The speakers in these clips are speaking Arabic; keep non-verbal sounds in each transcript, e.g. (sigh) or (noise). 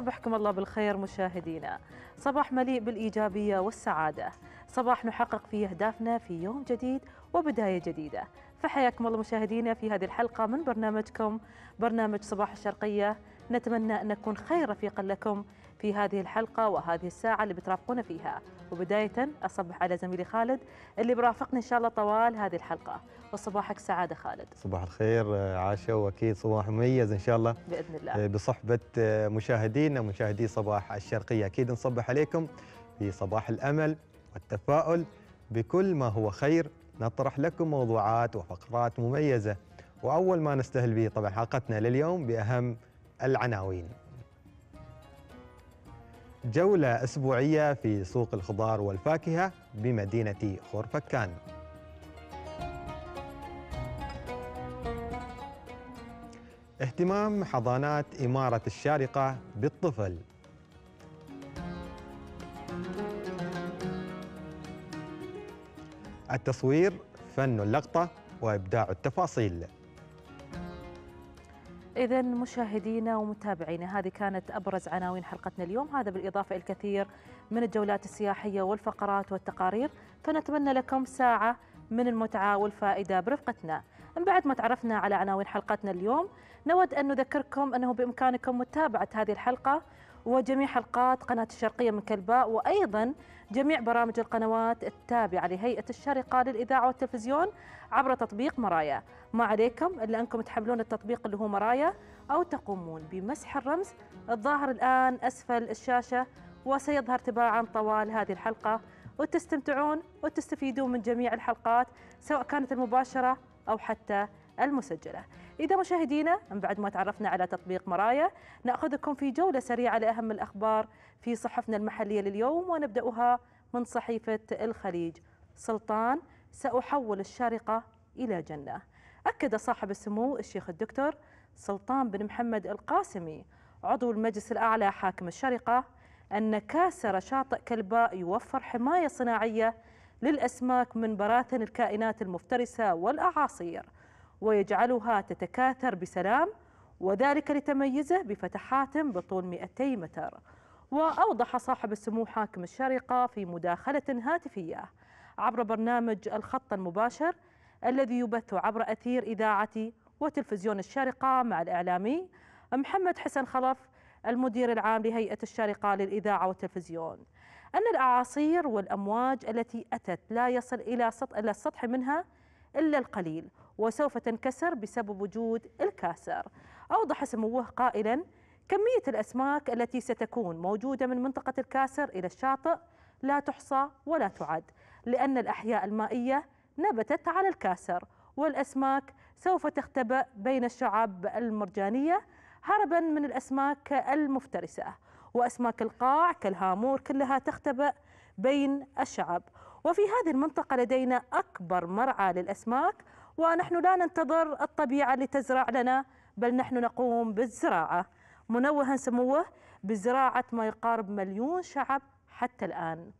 صبحكم الله بالخير مشاهدينا صباح مليء بالإيجابية والسعادة صباح نحقق فيه أهدافنا في يوم جديد وبداية جديدة فحياكم الله مشاهدينا في هذه الحلقة من برنامجكم برنامج صباح الشرقية نتمنى أن نكون خير رفيقا لكم في هذه الحلقة وهذه الساعة اللي بترافقونا فيها وبداية أصبح على زميلي خالد اللي برافقني إن شاء الله طوال هذه الحلقة وصباحك سعادة خالد صباح الخير آه، عاشة وأكيد صباح مميز إن شاء الله بإذن الله آه، بصحبة آه، مشاهدينا مشاهدي صباح الشرقية أكيد نصبح عليكم في صباح الأمل والتفاؤل بكل ما هو خير نطرح لكم موضوعات وفقرات مميزة وأول ما نستهل به طبعا حلقتنا لليوم بأهم العناوين جولة أسبوعية في سوق الخضار والفاكهة بمدينة خورفكان اهتمام حضانات إمارة الشارقة بالطفل التصوير فن اللقطة وإبداع التفاصيل إذا مشاهدينا ومتابعينا هذه كانت أبرز عناوين حلقتنا اليوم هذا بالإضافة إلى الكثير من الجولات السياحية والفقرات والتقارير فنتمنى لكم ساعة من المتعة والفائدة برفقتنا من بعد ما تعرفنا على عناوين حلقتنا اليوم نود أن نذكركم أنه بإمكانكم متابعة هذه الحلقة وجميع حلقات قناة الشرقية من كلباء وأيضا جميع برامج القنوات التابعة لهيئة الشارقة للإذاعة والتلفزيون عبر تطبيق مرايا ما عليكم إلا أنكم تحملون التطبيق اللي هو مرايا أو تقومون بمسح الرمز الظاهر الآن أسفل الشاشة وسيظهر تباعا طوال هذه الحلقة وتستمتعون وتستفيدون من جميع الحلقات سواء كانت المباشرة أو حتى المسجلة إذا مشاهدينا من بعد ما تعرفنا على تطبيق مرايا نأخذكم في جولة سريعة لأهم الأخبار في صحفنا المحلية لليوم ونبدأها من صحيفة الخليج سلطان سأحول الشارقة إلى جنة أكد صاحب السمو الشيخ الدكتور سلطان بن محمد القاسمي عضو المجلس الأعلى حاكم الشارقة أن كاسر شاطئ كلباء يوفر حماية صناعية للأسماك من براثن الكائنات المفترسة والأعاصير ويجعلها تتكاثر بسلام وذلك لتميزه بفتحات بطول 200 متر وأوضح صاحب السمو حاكم الشارقة في مداخلة هاتفية عبر برنامج الخط المباشر الذي يبث عبر أثير إذاعة وتلفزيون الشارقة مع الإعلامي محمد حسن خلف المدير العام لهيئة الشارقة للإذاعة والتلفزيون أن الأعاصير والأمواج التي أتت لا يصل إلى سطح منها إلا القليل وسوف تنكسر بسبب وجود الكاسر أوضح سموه قائلا كمية الأسماك التي ستكون موجودة من منطقة الكاسر إلى الشاطئ لا تحصى ولا تعد لأن الأحياء المائية نبتت على الكاسر والأسماك سوف تختبأ بين الشعاب المرجانية هربا من الأسماك المفترسة وأسماك القاع كالهامور كلها تختبأ بين الشعب وفي هذه المنطقة لدينا أكبر مرعى للأسماك ونحن لا ننتظر الطبيعة لتزرع لنا بل نحن نقوم بالزراعة منوها سموه بزراعة ما يقارب مليون شعب حتى الآن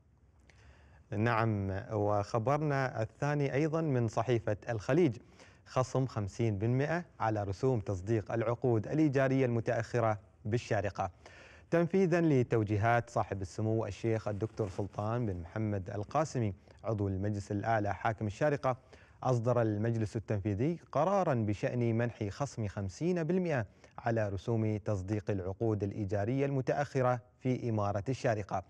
نعم وخبرنا الثاني أيضا من صحيفة الخليج خصم 50% على رسوم تصديق العقود الإيجارية المتأخرة بالشارقة تنفيذا لتوجيهات صاحب السمو الشيخ الدكتور سلطان بن محمد القاسمي عضو المجلس الأعلى حاكم الشارقة أصدر المجلس التنفيذي قرارا بشأن منح خصم 50% على رسوم تصديق العقود الإيجارية المتأخرة في إمارة الشارقة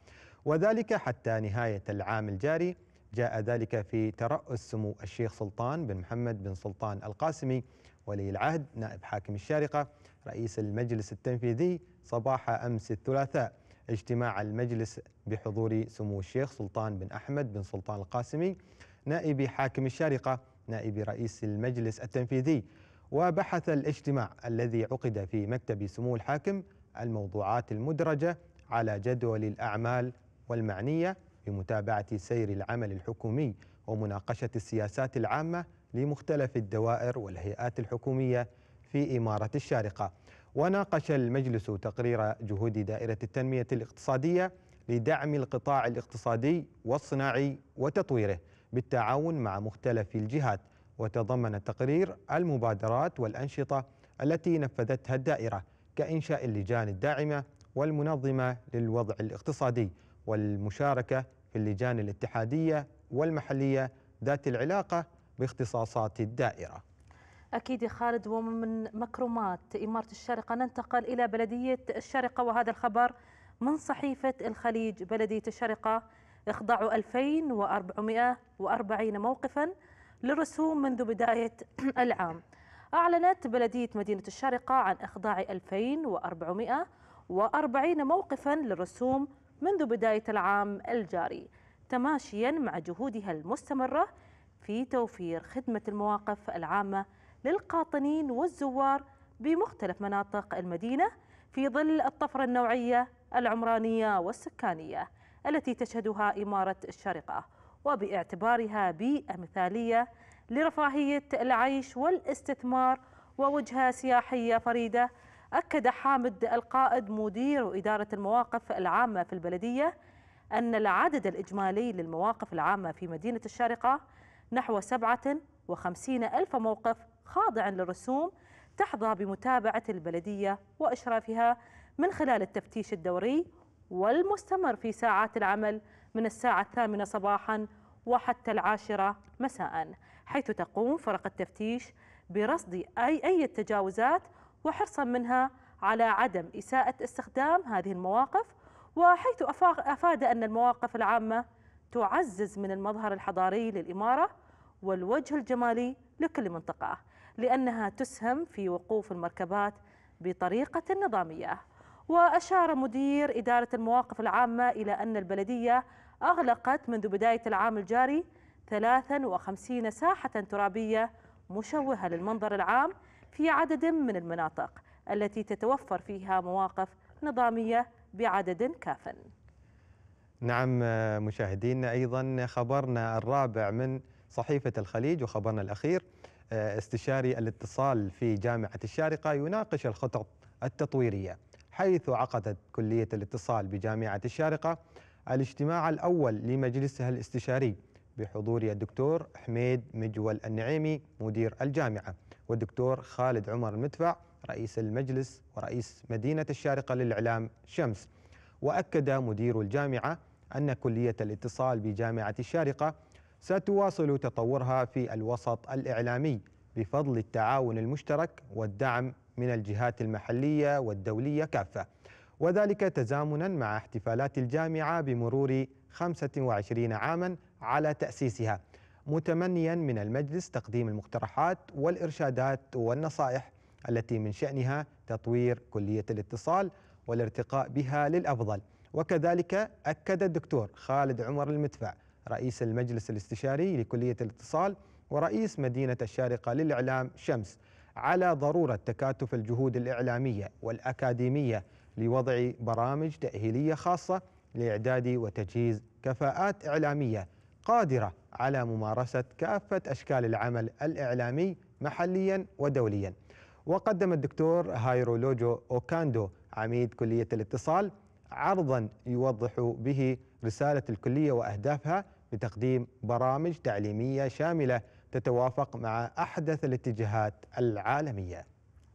وذلك حتى نهاية العام الجاري جاء ذلك في ترأس سمو الشيخ سلطان بن محمد بن سلطان القاسمي ولي العهد نائب حاكم الشارقة رئيس المجلس التنفيذي صباح أمس الثلاثاء اجتماع المجلس بحضور سمو الشيخ سلطان بن أحمد بن سلطان القاسمي نائب حاكم الشارقة نائب رئيس المجلس التنفيذي وبحث الاجتماع الذي عقد في مكتب سمو الحاكم الموضوعات المدرجة على جدول الأعمال والمعنية بمتابعة سير العمل الحكومي ومناقشة السياسات العامة لمختلف الدوائر والهيئات الحكومية في إمارة الشارقة وناقش المجلس تقرير جهود دائرة التنمية الاقتصادية لدعم القطاع الاقتصادي والصناعي وتطويره بالتعاون مع مختلف الجهات وتضمن التقرير المبادرات والأنشطة التي نفذتها الدائرة كإنشاء اللجان الداعمة والمنظمة للوضع الاقتصادي والمشاركة في اللجان الاتحادية والمحلية ذات العلاقة باختصاصات الدائرة أكيد خالد ومن مكرمات إمارة الشارقة ننتقل إلى بلدية الشارقة وهذا الخبر من صحيفة الخليج بلدية الشارقة إخضاع 2440 موقفا للرسوم منذ بداية (clears throat) العام أعلنت بلدية مدينة الشارقة عن إخضاع 2440 موقفا للرسوم منذ بداية العام الجاري تماشيا مع جهودها المستمرة في توفير خدمة المواقف العامة للقاطنين والزوار بمختلف مناطق المدينة في ظل الطفرة النوعية العمرانية والسكانية التي تشهدها إمارة الشارقة وباعتبارها بيئة مثالية لرفاهية العيش والاستثمار ووجهة سياحية فريدة أكد حامد القائد مدير إدارة المواقف العامة في البلدية أن العدد الإجمالي للمواقف العامة في مدينة الشارقة نحو 57 ألف موقف خاضعا للرسوم تحظى بمتابعة البلدية وإشرافها من خلال التفتيش الدوري والمستمر في ساعات العمل من الساعة الثامنة صباحا وحتى العاشرة مساء حيث تقوم فرق التفتيش برصد أي, أي التجاوزات وحرصا منها على عدم إساءة استخدام هذه المواقف وحيث أفاد أن المواقف العامة تعزز من المظهر الحضاري للإمارة والوجه الجمالي لكل منطقة لأنها تسهم في وقوف المركبات بطريقة نظامية وأشار مدير إدارة المواقف العامة إلى أن البلدية أغلقت منذ بداية العام الجاري 53 ساحة ترابية مشوهة للمنظر العام في عدد من المناطق التي تتوفر فيها مواقف نظامية بعدد كاف نعم مشاهدينا أيضا خبرنا الرابع من صحيفة الخليج وخبرنا الأخير استشاري الاتصال في جامعة الشارقة يناقش الخطط التطويرية حيث عقدت كلية الاتصال بجامعة الشارقة الاجتماع الأول لمجلسها الاستشاري بحضور الدكتور حميد مجول النعيمي مدير الجامعة والدكتور خالد عمر المدفع رئيس المجلس ورئيس مدينة الشارقة للإعلام شمس وأكد مدير الجامعة أن كلية الاتصال بجامعة الشارقة ستواصل تطورها في الوسط الإعلامي بفضل التعاون المشترك والدعم من الجهات المحلية والدولية كافة وذلك تزامنا مع احتفالات الجامعة بمرور 25 عاما على تأسيسها متمنيا من المجلس تقديم المقترحات والإرشادات والنصائح التي من شأنها تطوير كلية الاتصال والارتقاء بها للأفضل وكذلك أكد الدكتور خالد عمر المدفع رئيس المجلس الاستشاري لكلية الاتصال ورئيس مدينة الشارقة للإعلام شمس على ضروره تكاتف الجهود الاعلاميه والاكاديميه لوضع برامج تاهيليه خاصه لاعداد وتجهيز كفاءات اعلاميه قادره على ممارسه كافه اشكال العمل الاعلامي محليا ودوليا. وقدم الدكتور هايرولوجو اوكاندو عميد كليه الاتصال عرضا يوضح به رساله الكليه واهدافها بتقديم برامج تعليميه شامله تتوافق مع أحدث الاتجاهات العالمية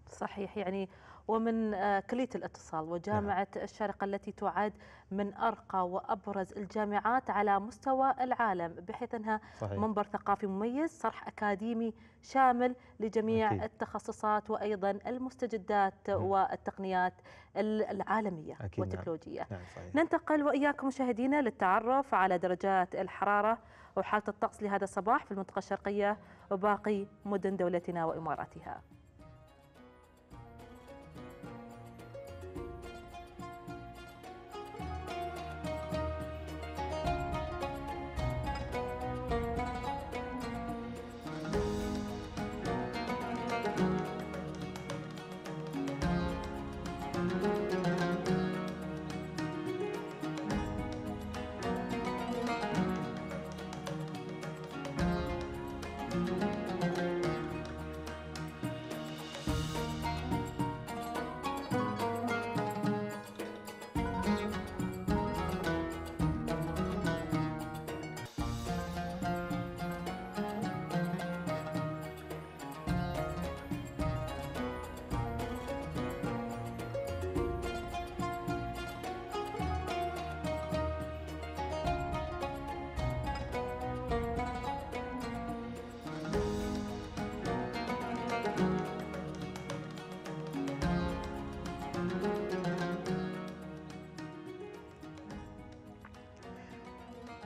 صحيح يعني ومن آه، كلية الاتصال وجامعة نعم. الشارقة التي تعد من أرقى وأبرز الجامعات على مستوى العالم بحيث أنها صحيح. منبر ثقافي مميز صرح أكاديمي شامل لجميع أكيد. التخصصات وأيضا المستجدات نعم. والتقنيات العالمية والتكنولوجية نعم. نعم صحيح. ننتقل وإياكم مشاهدينا للتعرف على درجات الحرارة وحالة الطقس لهذا الصباح في المنطقة الشرقية وباقي مدن دولتنا وإماراتها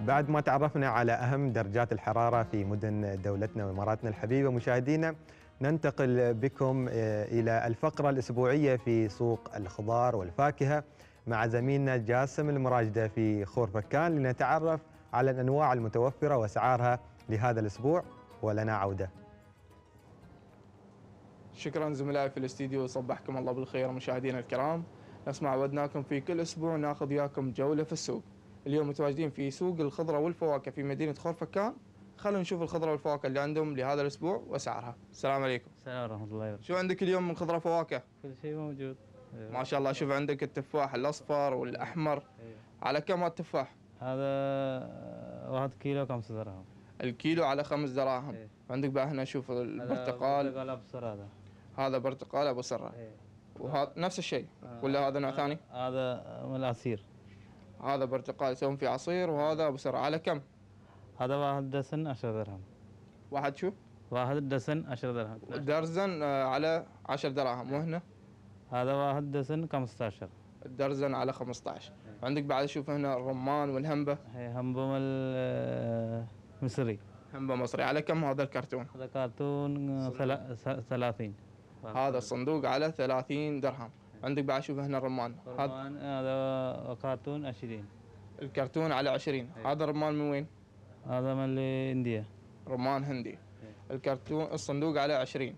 بعد ما تعرفنا على أهم درجات الحرارة في مدن دولتنا وإماراتنا الحبيبة مشاهدينا ننتقل بكم آه، إلى الفقرة الأسبوعية في سوق الخضار والفاكهة مع زميلنا جاسم المراجدة في خور فكان لنتعرف على الأنواع المتوفرة وأسعارها لهذا الأسبوع ولنا عودة شكرا زملائي في الاستديو صبحكم الله بالخير مشاهدينا الكرام نسمع ودناكم في كل أسبوع ناخذ وياكم جولة في السوق اليوم متواجدين في سوق الخضرة والفواكه في مدينة خورفكان خلونا نشوف الخضرة والفواكه اللي عندهم لهذا الأسبوع وأسعارها السلام عليكم السلام ورحمة الله وبركاته شو عندك اليوم من خضرة فواكه؟ كل شيء موجود أيوة. ما شاء الله شوف عندك التفاح الأصفر والأحمر أيوة. على كم التفاح؟ هذا آه، واحد كيلو خمسة دراهم الكيلو على خمس دراهم إيه. عندك بقى هنا شوف البرتقال برتقال ابو هذا هذا برتقال ابو سره إيه. وهذا نفس الشيء آه. ولا هذا نوع آه. ثاني؟ هذا من العصير هذا برتقال يسوون فيه عصير وهذا بسرعة على كم؟ هذا واحد دسن 10 درهم واحد شو؟ واحد دسن 10 درهم درزن آه، على 10 دراهم وهنا؟ هذا واحد دسن 15 الدرزن على 15 عندك بعد شوف هنا الرمان والهمبه هي همبه آه، مصري همبه مصري على كم هذا الكرتون؟ هذا كرتون 30 آه، هذا الصندوق على 30 درهم عندك بعد شوف هنا الرمان الرمان هذا كرتون 20 الكرتون على 20 إيه. هذا الرمان من وين؟ هذا من الهندية رمان هندي إيه. الكرتون الصندوق على 20 إيه.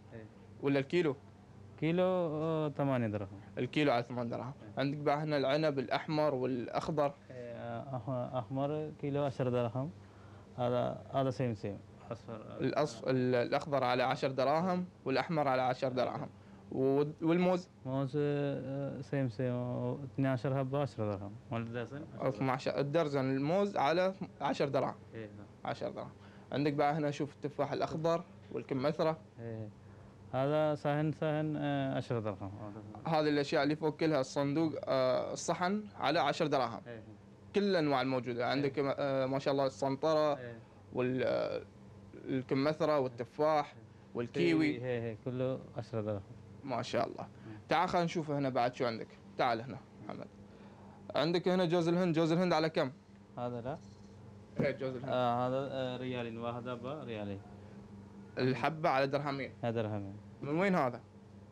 ولا الكيلو؟ كيلو 8 آه، دراهم الكيلو على 8 دراهم عندك بعد هنا العنب الاحمر والاخضر احمر كيلو 10 دراهم هذا هذا سيم سيم الاصفر الاخضر على 10 دراهم والاحمر على 10 دراهم والموز موز آه، آه، سيم سيم 12 هب 10 درهم ولا الدرزن 12 الدرزن الموز على 10 دراهم 10 إيه، نعم. دراهم عندك بقى هنا شوف التفاح الاخضر والكمثره إيه. هذا صحن صحن 10 آه، درهم هذه الاشياء اللي فوق كلها الصندوق الصحن على 10 دراهم إيه. كل الانواع الموجوده عندك إيه. ما شاء الله السنطره والكمثره والتفاح والكيوي كله 10 درهم ما شاء الله تعال خلينا نشوف هنا بعد شو عندك تعال هنا محمد عندك هنا جوز الهند جوز الهند على كم هذا لا ايه جوز الهند آه هذا آه، ريالين وهذا ريالين الحبة على درهمين هذا درهمين من وين هذا؟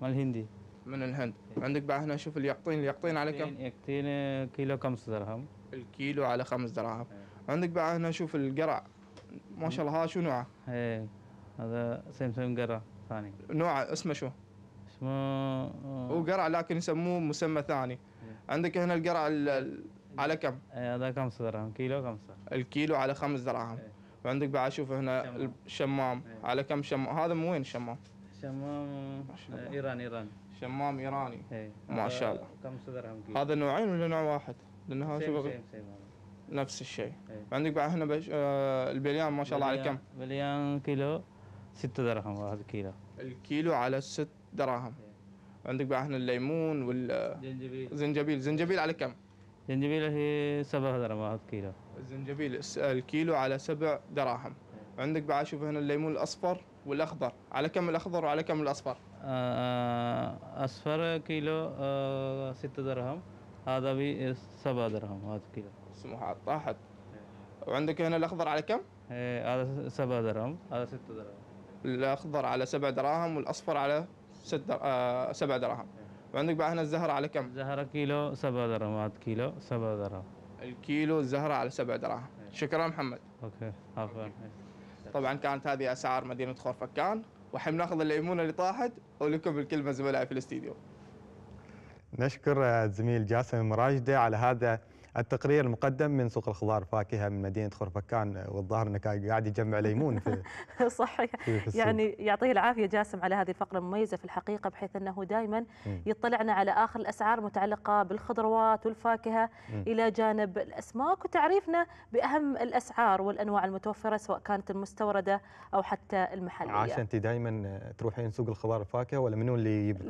من الهندي من الهند عندك بعد هنا شوف اليقطين اليقطين على كم؟ يقطين آه، كيلو خمس درهم الكيلو على خمس دراهم إيه. عندك بعد هنا شوف القرع ما شاء الله هذا شو نوعه؟ ايه هذا سمسم قرع ثاني نوعه اسمه شو؟ ما آه. وقرع لكن يسموه مسمى ثاني إيه. عندك هنا القرع على كم؟ إيه، هذا خمس دراهم كيلو خمسة الكيلو على خمس دراهم إيه. وعندك بعد شوف هنا الشمام على كم شمام هذا من وين الشمام؟ شمام ايراني آه، ايراني شمام ايراني ما شاء الله خمس دراهم كيلو هذا نوعين ولا نوع واحد؟ لان هذا شوف نفس الشيء عندك بعد هنا بش... آه البليان ما شاء الله على كم؟ بليان كيلو 6 دراهم واحد كيلو الكيلو على 6 دراهم عندك بقى هنا الليمون والزنجبيل زنجبيل زنجبيل على كم؟ زنجبيل هي 7 دراهم 1 كيلو الزنجبيل الكيلو على 7 دراهم عندك بقى شوف هنا الليمون الاصفر والاخضر على كم الاخضر وعلى كم الاصفر؟ آه، آه، اصفر كيلو 6 آه، درهم هذا ب 7 درهم 1 كيلو سموحة طاحت وعندك هنا الاخضر على كم؟ إيه، هذا 7 درهم هذا 6 درهم الاخضر على 7 دراهم والاصفر على ست در... آه سبع دراهم وعندك بقى هنا الزهرة على كم؟ زهرة كيلو سبع درهمات كيلو سبع دراهم الكيلو الزهرة على سبع دراهم شكرا محمد اوكي عفوا طبعا كانت هذه اسعار مدينة خورفكان وحين ناخذ الليمونه اللي طاحت ولكم الكلمه زملائي في الاستديو. نشكر الزميل جاسم المراجدة على هذا التقرير المقدم من سوق الخضار والفاكهه من مدينه خرفكان والظاهر انك قاعد يجمع ليمون في (laughs) صحيح في في يعني يعطيه العافيه جاسم على هذه الفقره المميزه في الحقيقه بحيث انه دائما يطلعنا على اخر الاسعار المتعلقه بالخضروات والفاكهه م. الى جانب الاسماك وتعريفنا باهم الاسعار والانواع المتوفره سواء كانت المستورده او حتى المحليه عشان انت دائما تروحين سوق الخضار والفاكهه ولا منو اللي يجيب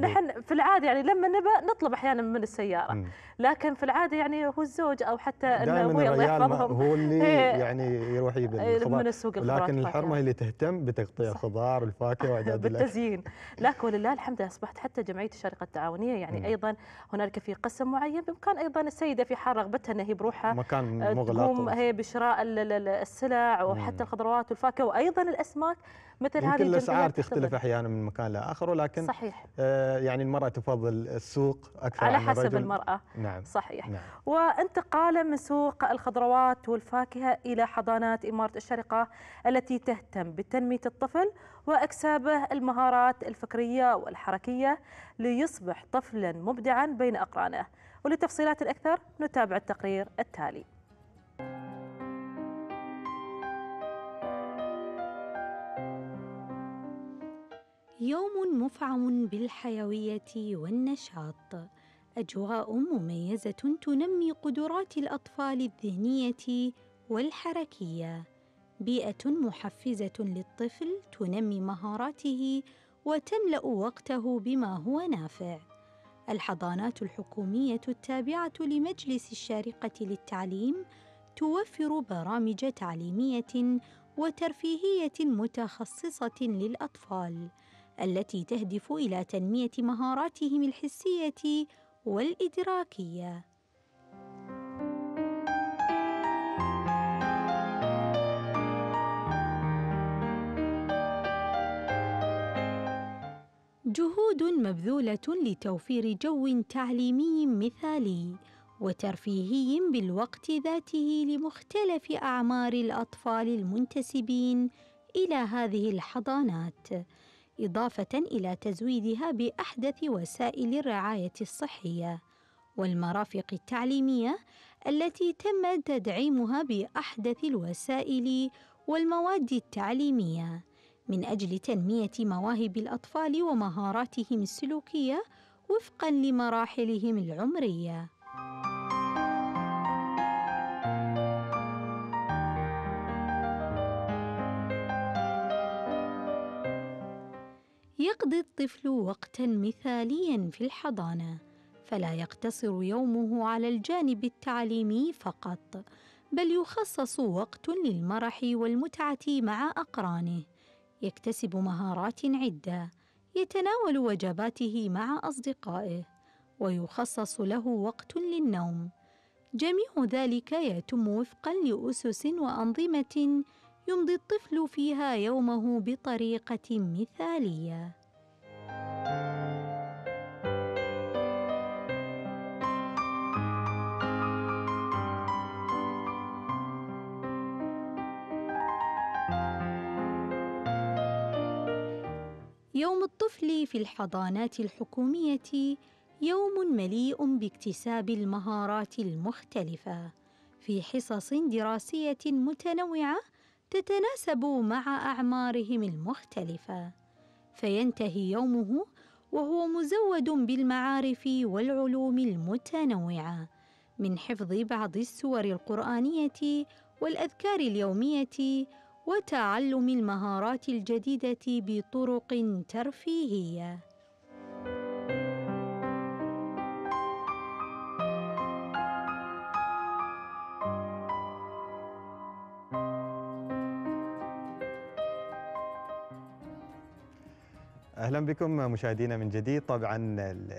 نحن في العاده يعني لما نبى نطلب احيانا من السياره م. لكن في العاده يعني يعني هو الزوج او حتى الابوي الله يحفظهم هو اللي إيه. يعني يروح يجيب إيه، الخضار لكن الحرمه هي يعني. اللي تهتم بتقطيع الخضار والفاكهه واعداد بالتزيين لكن ولله الحمد اصبحت حتى جمعيه الشارقه التعاونيه يعني م. ايضا هنالك في قسم معين بامكان ايضا السيده في حال رغبتها ان هي بروحها مكان آه، مغلق تقوم هي بشراء السلع وحتى الخضروات والفاكهه وايضا الاسماك مثل هذه الاسعار تختلف احيانا من مكان لاخر ولكن صحيح آه يعني المراه تفضل السوق اكثر على حسب المراه نعم صحيح نعم. وانتقاله من سوق الخضروات والفاكهة إلى حضانات إمارة الشرقة التي تهتم بتنمية الطفل وإكسابه المهارات الفكرية والحركية ليصبح طفلا مبدعا بين أقرانه ولتفصيلات أكثر نتابع التقرير التالي يوم مفعم بالحيوية والنشاط اجواء مميزه تنمي قدرات الاطفال الذهنيه والحركيه بيئه محفزه للطفل تنمي مهاراته وتملا وقته بما هو نافع الحضانات الحكوميه التابعه لمجلس الشارقه للتعليم توفر برامج تعليميه وترفيهيه متخصصه للاطفال التي تهدف الى تنميه مهاراتهم الحسيه والإدراكية جهود مبذولة لتوفير جو تعليمي مثالي وترفيهي بالوقت ذاته لمختلف أعمار الأطفال المنتسبين إلى هذه الحضانات إضافة إلى تزويدها بأحدث وسائل الرعاية الصحية والمرافق التعليمية التي تم تدعيمها بأحدث الوسائل والمواد التعليمية من أجل تنمية مواهب الأطفال ومهاراتهم السلوكية وفقًا لمراحلهم العمرية. يقضي الطفل وقتا مثاليا في الحضانه فلا يقتصر يومه على الجانب التعليمي فقط بل يخصص وقت للمرح والمتعه مع اقرانه يكتسب مهارات عده يتناول وجباته مع اصدقائه ويخصص له وقت للنوم جميع ذلك يتم وفقا لاسس وانظمه يمضي الطفل فيها يومه بطريقه مثاليه يوم الطفل في الحضانات الحكوميه يوم مليء باكتساب المهارات المختلفه في حصص دراسيه متنوعه تتناسب مع أعمارهم المختلفة، فينتهي يومه وهو مزود بالمعارف والعلوم المتنوعة، من حفظ بعض السور القرآنية والأذكار اليومية، وتعلم المهارات الجديدة بطرق ترفيهية. اهلا بكم مشاهدينا من جديد طبعا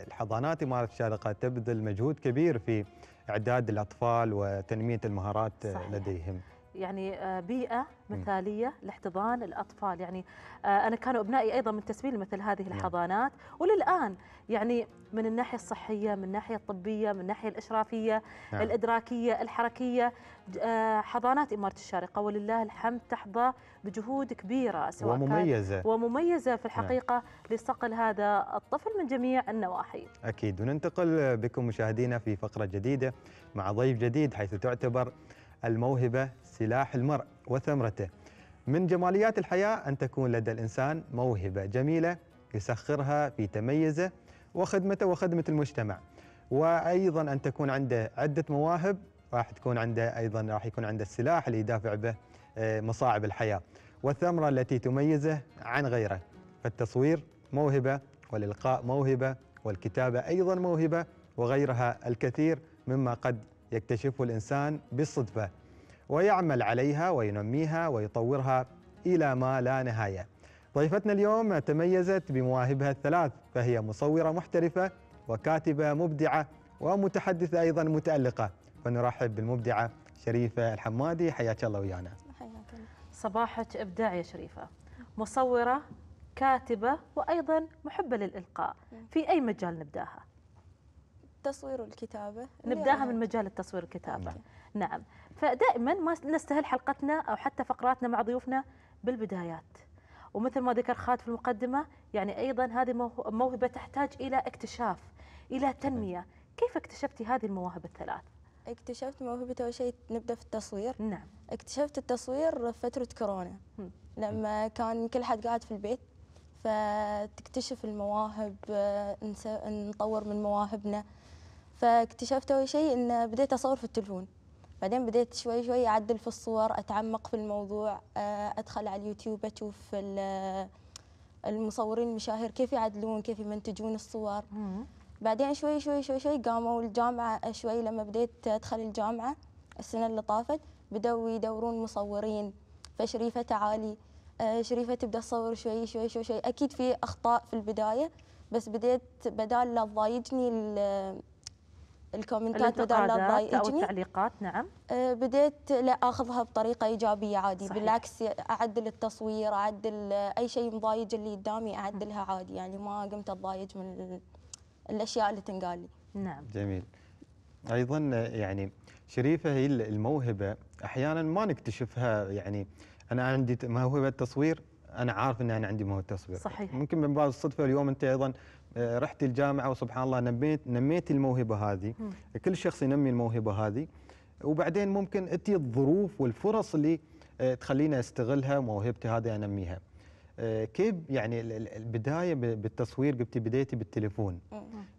الحضانات اماره الشارقه تبذل مجهود كبير في اعداد الاطفال وتنميه المهارات صحيح. لديهم يعني آه، بيئة مثالية لاحتضان الأطفال يعني آه، أنا كانوا أبنائي أيضا من تسبيل مثل هذه الحضانات وللآن يعني من الناحية الصحية من الناحية الطبية من الناحية الإشرافية نعم. الإدراكية الحركية آه، حضانات إمارة الشارقة ولله الحمد تحظى بجهود كبيرة سواء ومميزة كان ومميزة في نعم. الحقيقة نعم. لصقل هذا الطفل من جميع النواحي أكيد وننتقل بكم مشاهدينا في فقرة جديدة مع ضيف جديد حيث تعتبر الموهبة سلاح المرء وثمرته من جماليات الحياة أن تكون لدى الإنسان موهبة جميلة يسخرها في تميزه وخدمته وخدمة المجتمع وأيضا أن تكون عنده عدة مواهب راح تكون عنده أيضا راح يكون عنده السلاح اللي يدافع به آه، مصاعب الحياة والثمرة التي تميزه عن غيره فالتصوير موهبة والإلقاء موهبة والكتابة أيضا موهبة وغيرها الكثير مما قد يكتشفه الإنسان بالصدفة ويعمل عليها وينميها ويطورها إلى ما لا نهاية ضيفتنا اليوم تميزت بمواهبها الثلاث فهي مصورة محترفة وكاتبة مبدعة ومتحدثة أيضا متألقة فنرحب بالمبدعة شريفة الحمادي حياك الله ويانا صباحك إبداع يا شريفة مصورة كاتبة وأيضا محبة للإلقاء في أي مجال نبداها؟ التصوير والكتابة نبداها من مجال التصوير والكتابة أوكي. نعم فدائما ما نستهل حلقتنا أو حتى فقراتنا مع ضيوفنا بالبدايات ومثل ما ذكر خالد في المقدمة يعني أيضا هذه موهبة تحتاج إلى اكتشاف إلى تنمية كيف اكتشفتي هذه المواهب الثلاث؟ اكتشفت موهبتي أول شيء نبدأ في التصوير نعم اكتشفت التصوير في فترة كورونا لما كان كل حد قاعد في البيت فتكتشف المواهب آه، نطور من مواهبنا فاكتشفت أول شيء أن بديت أصور في التلفون بعدين بديت شوي شوي أعدل في الصور أتعمق في الموضوع آه، أدخل على اليوتيوب أشوف آه، المصورين المشاهير كيف يعدلون كيف يمنتجون الصور بعدين شوي شوي شوي شوي قاموا الجامعة آه، شوي لما بديت أدخل الجامعة السنة اللي طافت بدأوا يدورون مصورين فشريفة تعالي شريفة تبدأ تصور شوي شوي شوي شوي أكيد في أخطاء في البداية بس بديت بدال لا تضايقني الكومنتات بدل لا تضايقني او التعليقات نعم آه، بديت لا اخذها بطريقه ايجابيه عادي صحيح. بالعكس اعدل التصوير اعدل اي شيء مضايج اللي قدامي اعدلها عادي يعني ما قمت اتضايج من الاشياء اللي تنقال لي نعم جميل ايضا يعني شريفه هي الموهبه احيانا ما نكتشفها يعني انا عندي موهبه تصوير انا عارف ان انا عندي موهبه تصوير صحيح ممكن من بعض الصدفه اليوم انت ايضا آه، رحت الجامعه وسبحان الله نميت نميت الموهبه هذه كل شخص ينمي الموهبه هذه وبعدين ممكن تجي الظروف والفرص اللي آه، تخلينا استغلها موهبتي هذه انميها آه، كيف يعني البدايه بالتصوير قلتي بديتي بالتليفون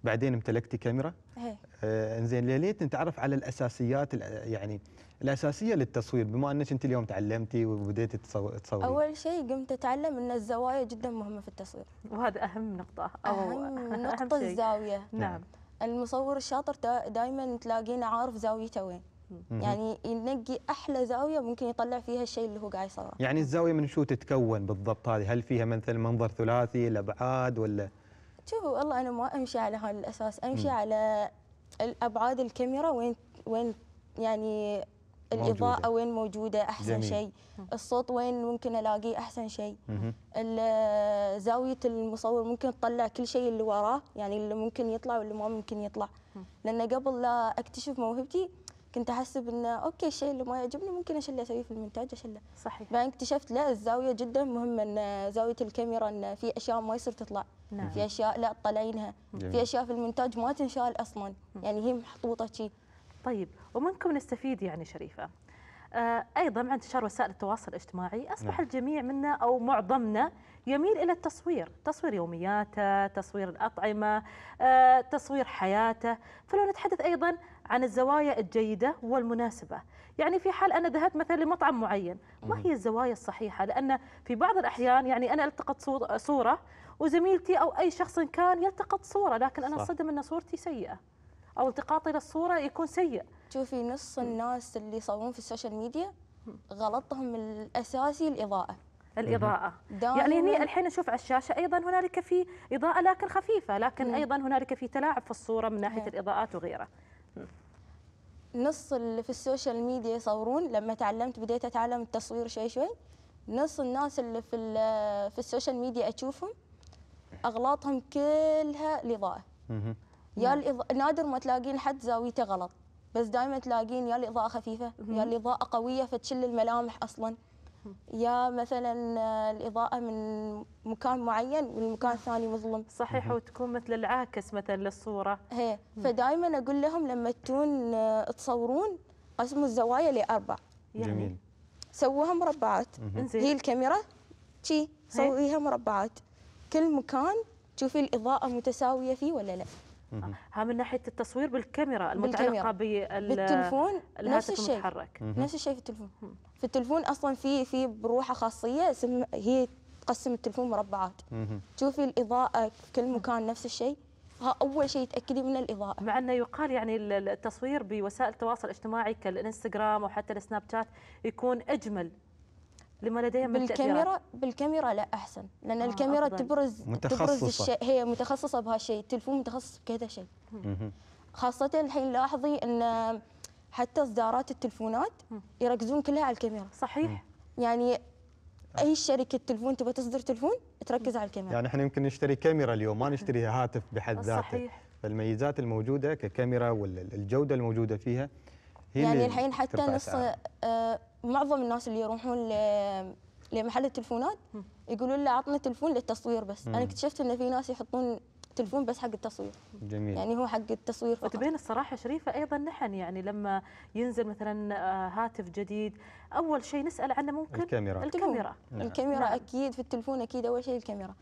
بعدين امتلكتي كاميرا آه، انزين يا ليت نتعرف على الاساسيات يعني الاساسيه للتصوير بما انك انت اليوم تعلمتي وبديتي تصوري اول شيء قمت اتعلم ان الزوايا جدا مهمه في التصوير وهذا اهم نقطه أو اهم نقطه أهم الزاويه نعم. نعم المصور الشاطر دائما تلاقينه عارف زاويته وين يعني ينقي احلى زاويه ممكن يطلع فيها الشيء اللي هو قاعد يصوره يعني الزاويه من شو تتكون بالضبط هذه هل فيها مثل منظر ثلاثي الابعاد ولا شوفوا والله انا ما امشي على هذا الاساس امشي مم. على الابعاد الكاميرا وين وين يعني الاضاءه موجودة. وين موجوده احسن شيء الصوت وين ممكن الاقيه احسن شيء آه، زاويه المصور ممكن تطلع كل شيء اللي وراه يعني اللي ممكن يطلع واللي ما ممكن يطلع لان قبل لا اكتشف موهبتي كنت احسب انه اوكي الشيء اللي ما يعجبني ممكن اشله اسويه في المونتاج اشله صحيح بعدين اكتشفت لا الزاويه جدا مهمه ان زاويه الكاميرا ان في اشياء ما يصير تطلع نعم. في اشياء لا تطلعينها في اشياء في المونتاج ما تنشال اصلا يعني هي محطوطه شيء طيب ومنكم نستفيد يعني شريفه آه ايضا مع انتشار وسائل التواصل الاجتماعي اصبح نعم. الجميع منا او معظمنا يميل الى التصوير، تصوير يومياته، تصوير الاطعمه، آه، تصوير حياته، فلو نتحدث ايضا عن الزوايا الجيدة والمناسبة يعني في حال أنا ذهبت مثلا لمطعم معين ما هي الزوايا الصحيحة لأن في بعض الأحيان يعني أنا التقط صورة وزميلتي أو أي شخص كان يلتقط صورة لكن أنا انصدم أن صورتي سيئة أو التقاطي للصورة يكون سيء شوفي نص الناس اللي يصورون في السوشيال ميديا غلطهم الأساسي الإضاءة الاضاءه يعني هني الحين نشوف على الشاشه ايضا هنالك في اضاءه لكن خفيفه لكن ايضا هنالك في تلاعب في الصوره من ناحيه الاضاءات وغيره نص اللي في السوشيال ميديا يصورون لما تعلمت بديت اتعلم التصوير شوي شوي نص الناس اللي في في السوشيال ميديا اشوفهم اغلاطهم كلها الاضاءه يا الإضاءة نادر ما تلاقين حد زاويته غلط بس دائما تلاقين يا الاضاءه خفيفه يا الاضاءه قويه فتشل الملامح اصلا يا مثلا آه، الاضاءه من مكان معين والمكان الثاني مظلم صحيح وتكون مثل العاكس مثلا للصوره هي فدائما اقول لهم لما تجون آه، تصورون قسموا الزوايا لاربع يعني جميل سووها مربعات هي الكاميرا شي سويها مربعات كل مكان تشوفي الاضاءه متساويه فيه ولا لا ها من ناحيه التصوير بالكاميرا المتعلقه بالتلفون نفس الشيء المتحرك. نفس الشيء في التلفون في التلفون اصلا في في بروحه خاصيه اسم هي تقسم التلفون مربعات تشوفي الاضاءه في كل مكان نفس الشيء ها اول شيء تاكدي من الاضاءه مع انه يقال يعني التصوير بوسائل التواصل الاجتماعي كالانستغرام وحتى السناب شات يكون اجمل لما لديها من بالكاميرا بالكاميرا لا احسن لان آه الكاميرا أفضل. تبرز متخصصة. تبرز الشيء هي متخصصه بهالشيء التلفون متخصص بكذا شيء خاصه الحين لاحظي ان حتى اصدارات التلفونات يركزون كلها على الكاميرا صحيح يعني اي شركه تلفون تبغى تصدر تلفون تركز على الكاميرا يعني احنا يمكن نشتري كاميرا اليوم ما نشتري هاتف بحد ذاته صحيح فالميزات الموجوده ككاميرا والجوده الموجوده فيها يعني الحين حتى نص آه معظم الناس اللي يروحون لمحل التلفونات يقولون له عطنا تلفون للتصوير بس مم. انا اكتشفت ان في ناس يحطون تلفون بس حق التصوير جميل يعني هو حق التصوير فقط وتبين الصراحه شريفه ايضا نحن يعني لما ينزل مثلا آه، هاتف جديد اول شيء نسال عنه ممكن الكاميرا الكاميرا نعم. الكاميرا نعم. اكيد في التلفون اكيد اول شيء الكاميرا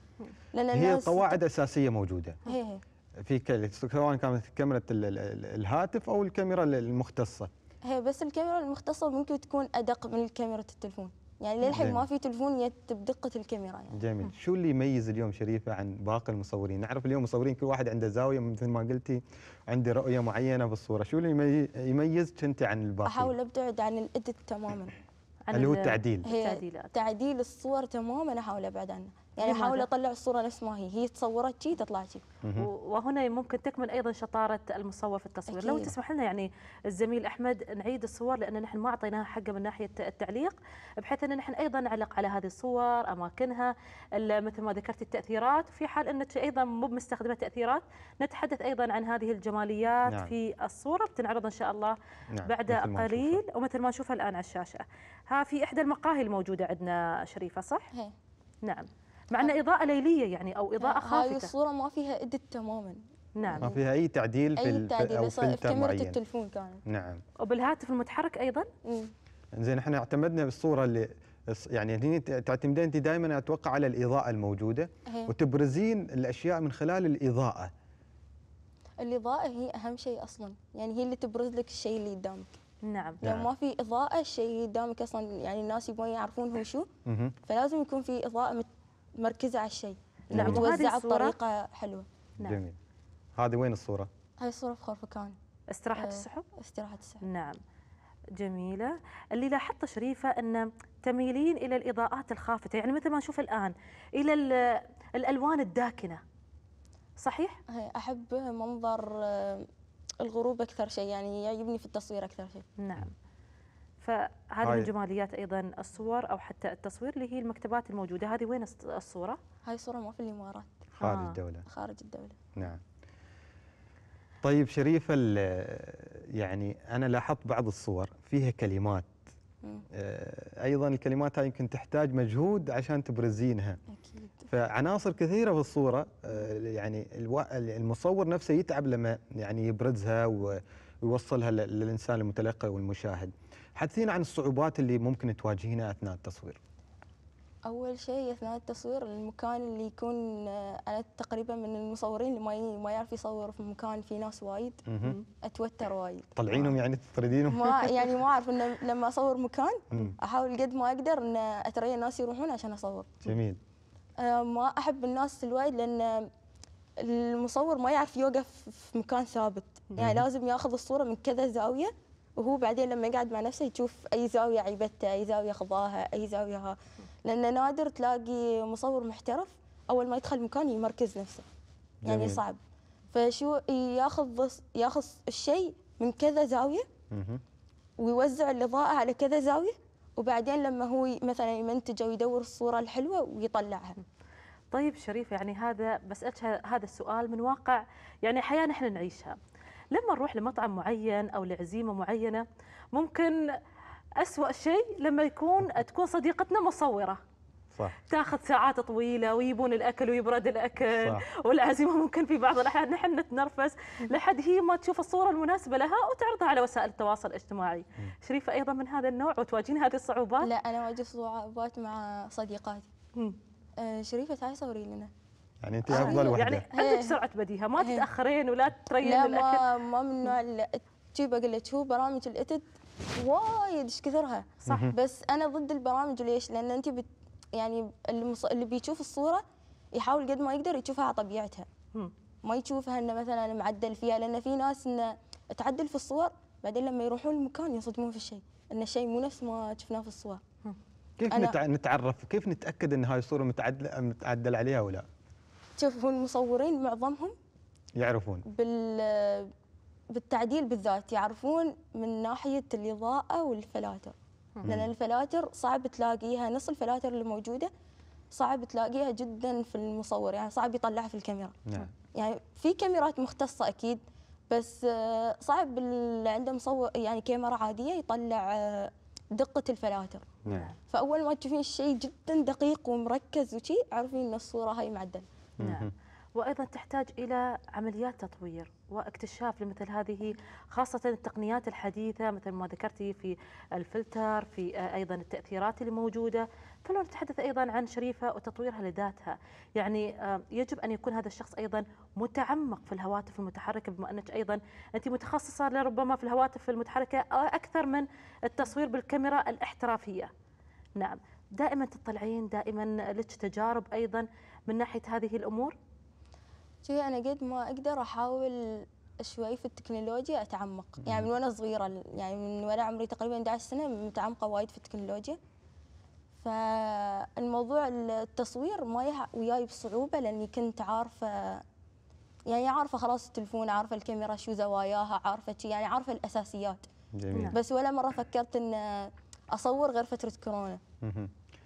لان هي قواعد اساسيه موجوده هي هي. في سواء كانت كاميرا الهاتف او الكاميرا المختصه هي بس الكاميرا المختصه ممكن تكون ادق من كاميرا التلفون يعني للحين ما في تلفون يت بدقه الكاميرا يعني جميل شو اللي يميز اليوم شريفه عن باقي المصورين نعرف اليوم مصورين كل واحد عنده زاويه مثل ما قلتي عندي رؤيه معينه بالصوره شو اللي يميزك انت عن الباقي احاول ابتعد عن الادت تماما عن اللي هو التعديل تعديل الصور تماما احاول ابعد عنه يعني احاول اطلع الصوره نفس ما هي هي تصورت شيء تطلع شيء وهنا ممكن تكمن ايضا شطاره المصور في التصوير أكيد. لو تسمح لنا يعني الزميل احمد نعيد الصور لان نحن ما اعطيناها حقه من ناحيه التعليق بحيث ان نحن ايضا نعلق على هذه الصور اماكنها مثل ما ذكرت التاثيرات في حال انك ايضا مو مستخدمه تاثيرات نتحدث ايضا عن هذه الجماليات نعم. في الصوره بتنعرض ان شاء الله نعم. بعد قليل ومثل ما نشوفها الان على الشاشه ها في احدى المقاهي الموجوده عندنا شريفه صح؟ هي. نعم مع أن إضاءة ليلية يعني أو إضاءة خافتة هذه الصورة ما فيها إدت تماما نعم ما فيها أي تعديل أي بال... تعديل أو في كاميرا التلفون كانت نعم وبالهاتف المتحرك أيضا زين احنا اعتمدنا بالصورة اللي يعني هني تعتمدين انت دائما اتوقع على الاضاءه الموجوده وتبرزين الاشياء من خلال الاضاءه الاضاءه هي اهم شيء اصلا يعني هي اللي تبرز لك الشيء اللي قدامك نعم لو يعني نعم. ما في اضاءه الشيء اللي قدامك اصلا يعني الناس يبغون يعرفون هو شو فلازم يكون في اضاءه مركزه على الشيء نعم توزع بطريقه حلوه نعم جميل هذه وين الصوره؟ هاي الصوره في خرفكان استراحه أه السحب؟ استراحه السحب نعم جميلة اللي لاحظته شريفة أن تميلين إلى الإضاءات الخافتة يعني مثل ما نشوف الآن إلى الألوان الداكنة صحيح؟ أحب منظر آه، الغروب أكثر شيء يعني يعجبني في التصوير أكثر شيء نعم فهذه من جماليات ايضا الصور او حتى التصوير اللي هي المكتبات الموجوده هذه وين الصوره هاي صوره مو في الامارات خارج آه. الدوله خارج الدوله نعم طيب شريفه يعني انا لاحظت بعض الصور فيها كلمات آه، ايضا الكلمات هاي يمكن تحتاج مجهود عشان تبرزينها اكيد فعناصر كثيره في الصوره آه، يعني المصور نفسه يتعب لما يعني يبرزها ويوصلها للانسان المتلقي والمشاهد حدثينا عن الصعوبات اللي ممكن تواجهينها اثناء التصوير اول شيء اثناء التصوير المكان اللي يكون آه، انا تقريبا من المصورين اللي ما يعرف يصور في مكان فيه ناس وايد اتوتر وايد طلعينهم يعني تطردينهم ما (laughs) يعني ما اعرف انه لما اصور مكان احاول قد ما اقدر ان اتريى الناس يروحون عشان اصور جميل أه ما احب الناس الوايد لان المصور ما يعرف يوقف في مكان ثابت يعني لازم ياخذ الصوره من كذا زاويه وهو بعدين لما يقعد مع نفسه يشوف اي زاويه عيبتها اي زاويه خضاها اي زاويه ها لان نادر تلاقي مصور محترف اول ما يدخل مكان يمركز نفسه يعني جميل. صعب فشو ياخذ ياخذ الشيء من كذا زاويه ويوزع الاضاءه على كذا زاويه وبعدين لما هو مثلا يمنتج او يدور الصوره الحلوه ويطلعها طيب شريف يعني هذا بسالك هذا السؤال من واقع يعني حياه نحن نعيشها لما نروح لمطعم معين او لعزيمه معينه ممكن اسوا شيء لما يكون (laughs) تكون صديقتنا مصوره صح. تاخذ ساعات طويله ويبون الاكل ويبرد الاكل صح. والعزيمه ممكن في بعض الاحيان نحن نتنرفز لحد هي ما تشوف الصوره المناسبه لها وتعرضها على وسائل التواصل الاجتماعي م. شريفه ايضا من هذا النوع وتواجهين هذه الصعوبات لا انا واجه صعوبات مع صديقاتي م. آه، شريفه تعالي صوري لنا يعني انت آه، افضل يعني وحده يعني عندك إيه. سرعه بديهه ما إيه. تتاخرين ولا الاكل لا ما ما من نوع شو اقول لك هو برامج الاتد وايد ايش كثرها صح بس انا ضد البرامج ليش؟ لان انت بت يعني اللي بيشوف الصوره يحاول قد ما يقدر يشوفها على طبيعتها ما يشوفها انه مثلا معدل فيها لان في ناس انه تعدل في الصور بعدين لما يروحون المكان ينصدمون في الشيء ان الشيء مو نفس ما شفناه في الصور كيف نتعرف كيف نتاكد ان هاي الصوره متعدل متعدل عليها ولا تشوفون المصورين معظمهم يعرفون بال بالتعديل بالذات يعرفون من ناحيه الاضاءه والفلاتر لان الفلاتر صعب تلاقيها نص الفلاتر اللي موجوده صعب تلاقيها جدا في المصور يعني صعب يطلعها في الكاميرا نعم. يعني في كاميرات مختصه اكيد بس آه، صعب اللي عنده مصور يعني كاميرا عاديه يطلع آه، دقه الفلاتر نعم. فاول ما تشوفين الشيء جدا دقيق ومركز وشي عرفين ان الصوره هاي معدله نعم وايضا تحتاج الى عمليات تطوير واكتشاف لمثل هذه خاصه التقنيات الحديثه مثل ما ذكرتي في الفلتر في آه، ايضا التاثيرات الموجودة فلو نتحدث ايضا عن شريفه وتطويرها لذاتها يعني آه، يجب ان يكون هذا الشخص ايضا متعمق في الهواتف المتحركه بما انك ايضا انت متخصصه لربما في الهواتف المتحركه آه، اكثر من التصوير بالكاميرا الاحترافيه نعم دائما تطلعين دائما لك تجارب ايضا من ناحيه هذه الامور؟ شوفي انا قد ما اقدر احاول شوي في التكنولوجيا اتعمق يعني من وانا صغيره يعني من وانا عمري تقريبا 11 سنه متعمقه وايد في التكنولوجيا فالموضوع التصوير ما وياي بصعوبه لاني كنت عارفه يعني عارفه خلاص التلفون عارفه الكاميرا شو زواياها عارفه شي يعني عارفه الاساسيات جميل. نعم. بس ولا مره فكرت ان اصور غير فتره كورونا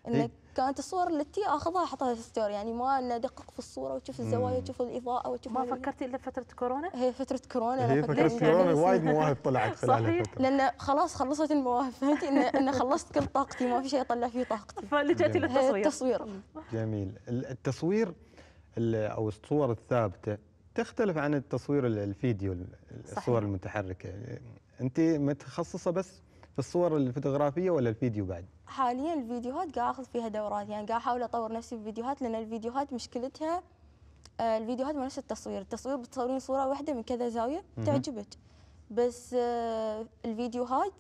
إيه. انه كانت الصور اللي تي اخذها احطها في ستوري يعني ما انه ادقق في الصوره وتشوف الزوايا وتشوف الاضاءه وتشوف ما فكرتي الا فتره كورونا؟ هي فتره كورونا هي فتره كورونا وايد (laughs) مواهب طلعت خلال صحيح لان خلاص خلصت المواهب فهمتي انه إن خلصت كل طاقتي ما في شيء اطلع فيه طاقتي فلجأتي للتصوير التصوير جميل التصوير او الصور الثابته تختلف عن التصوير الفيديو الصور صحيح. المتحركه إيه، انت متخصصه بس في الصور الفوتوغرافيه ولا الفيديو بعد؟ حاليا الفيديوهات قاعد اخذ فيها دورات يعني قاعد احاول اطور نفسي في الفيديوهات لان الفيديوهات مشكلتها آه، الفيديوهات ما نفس التصوير، التصوير بتصورين صوره واحده من كذا زاويه تعجبك بس آه، الفيديوهات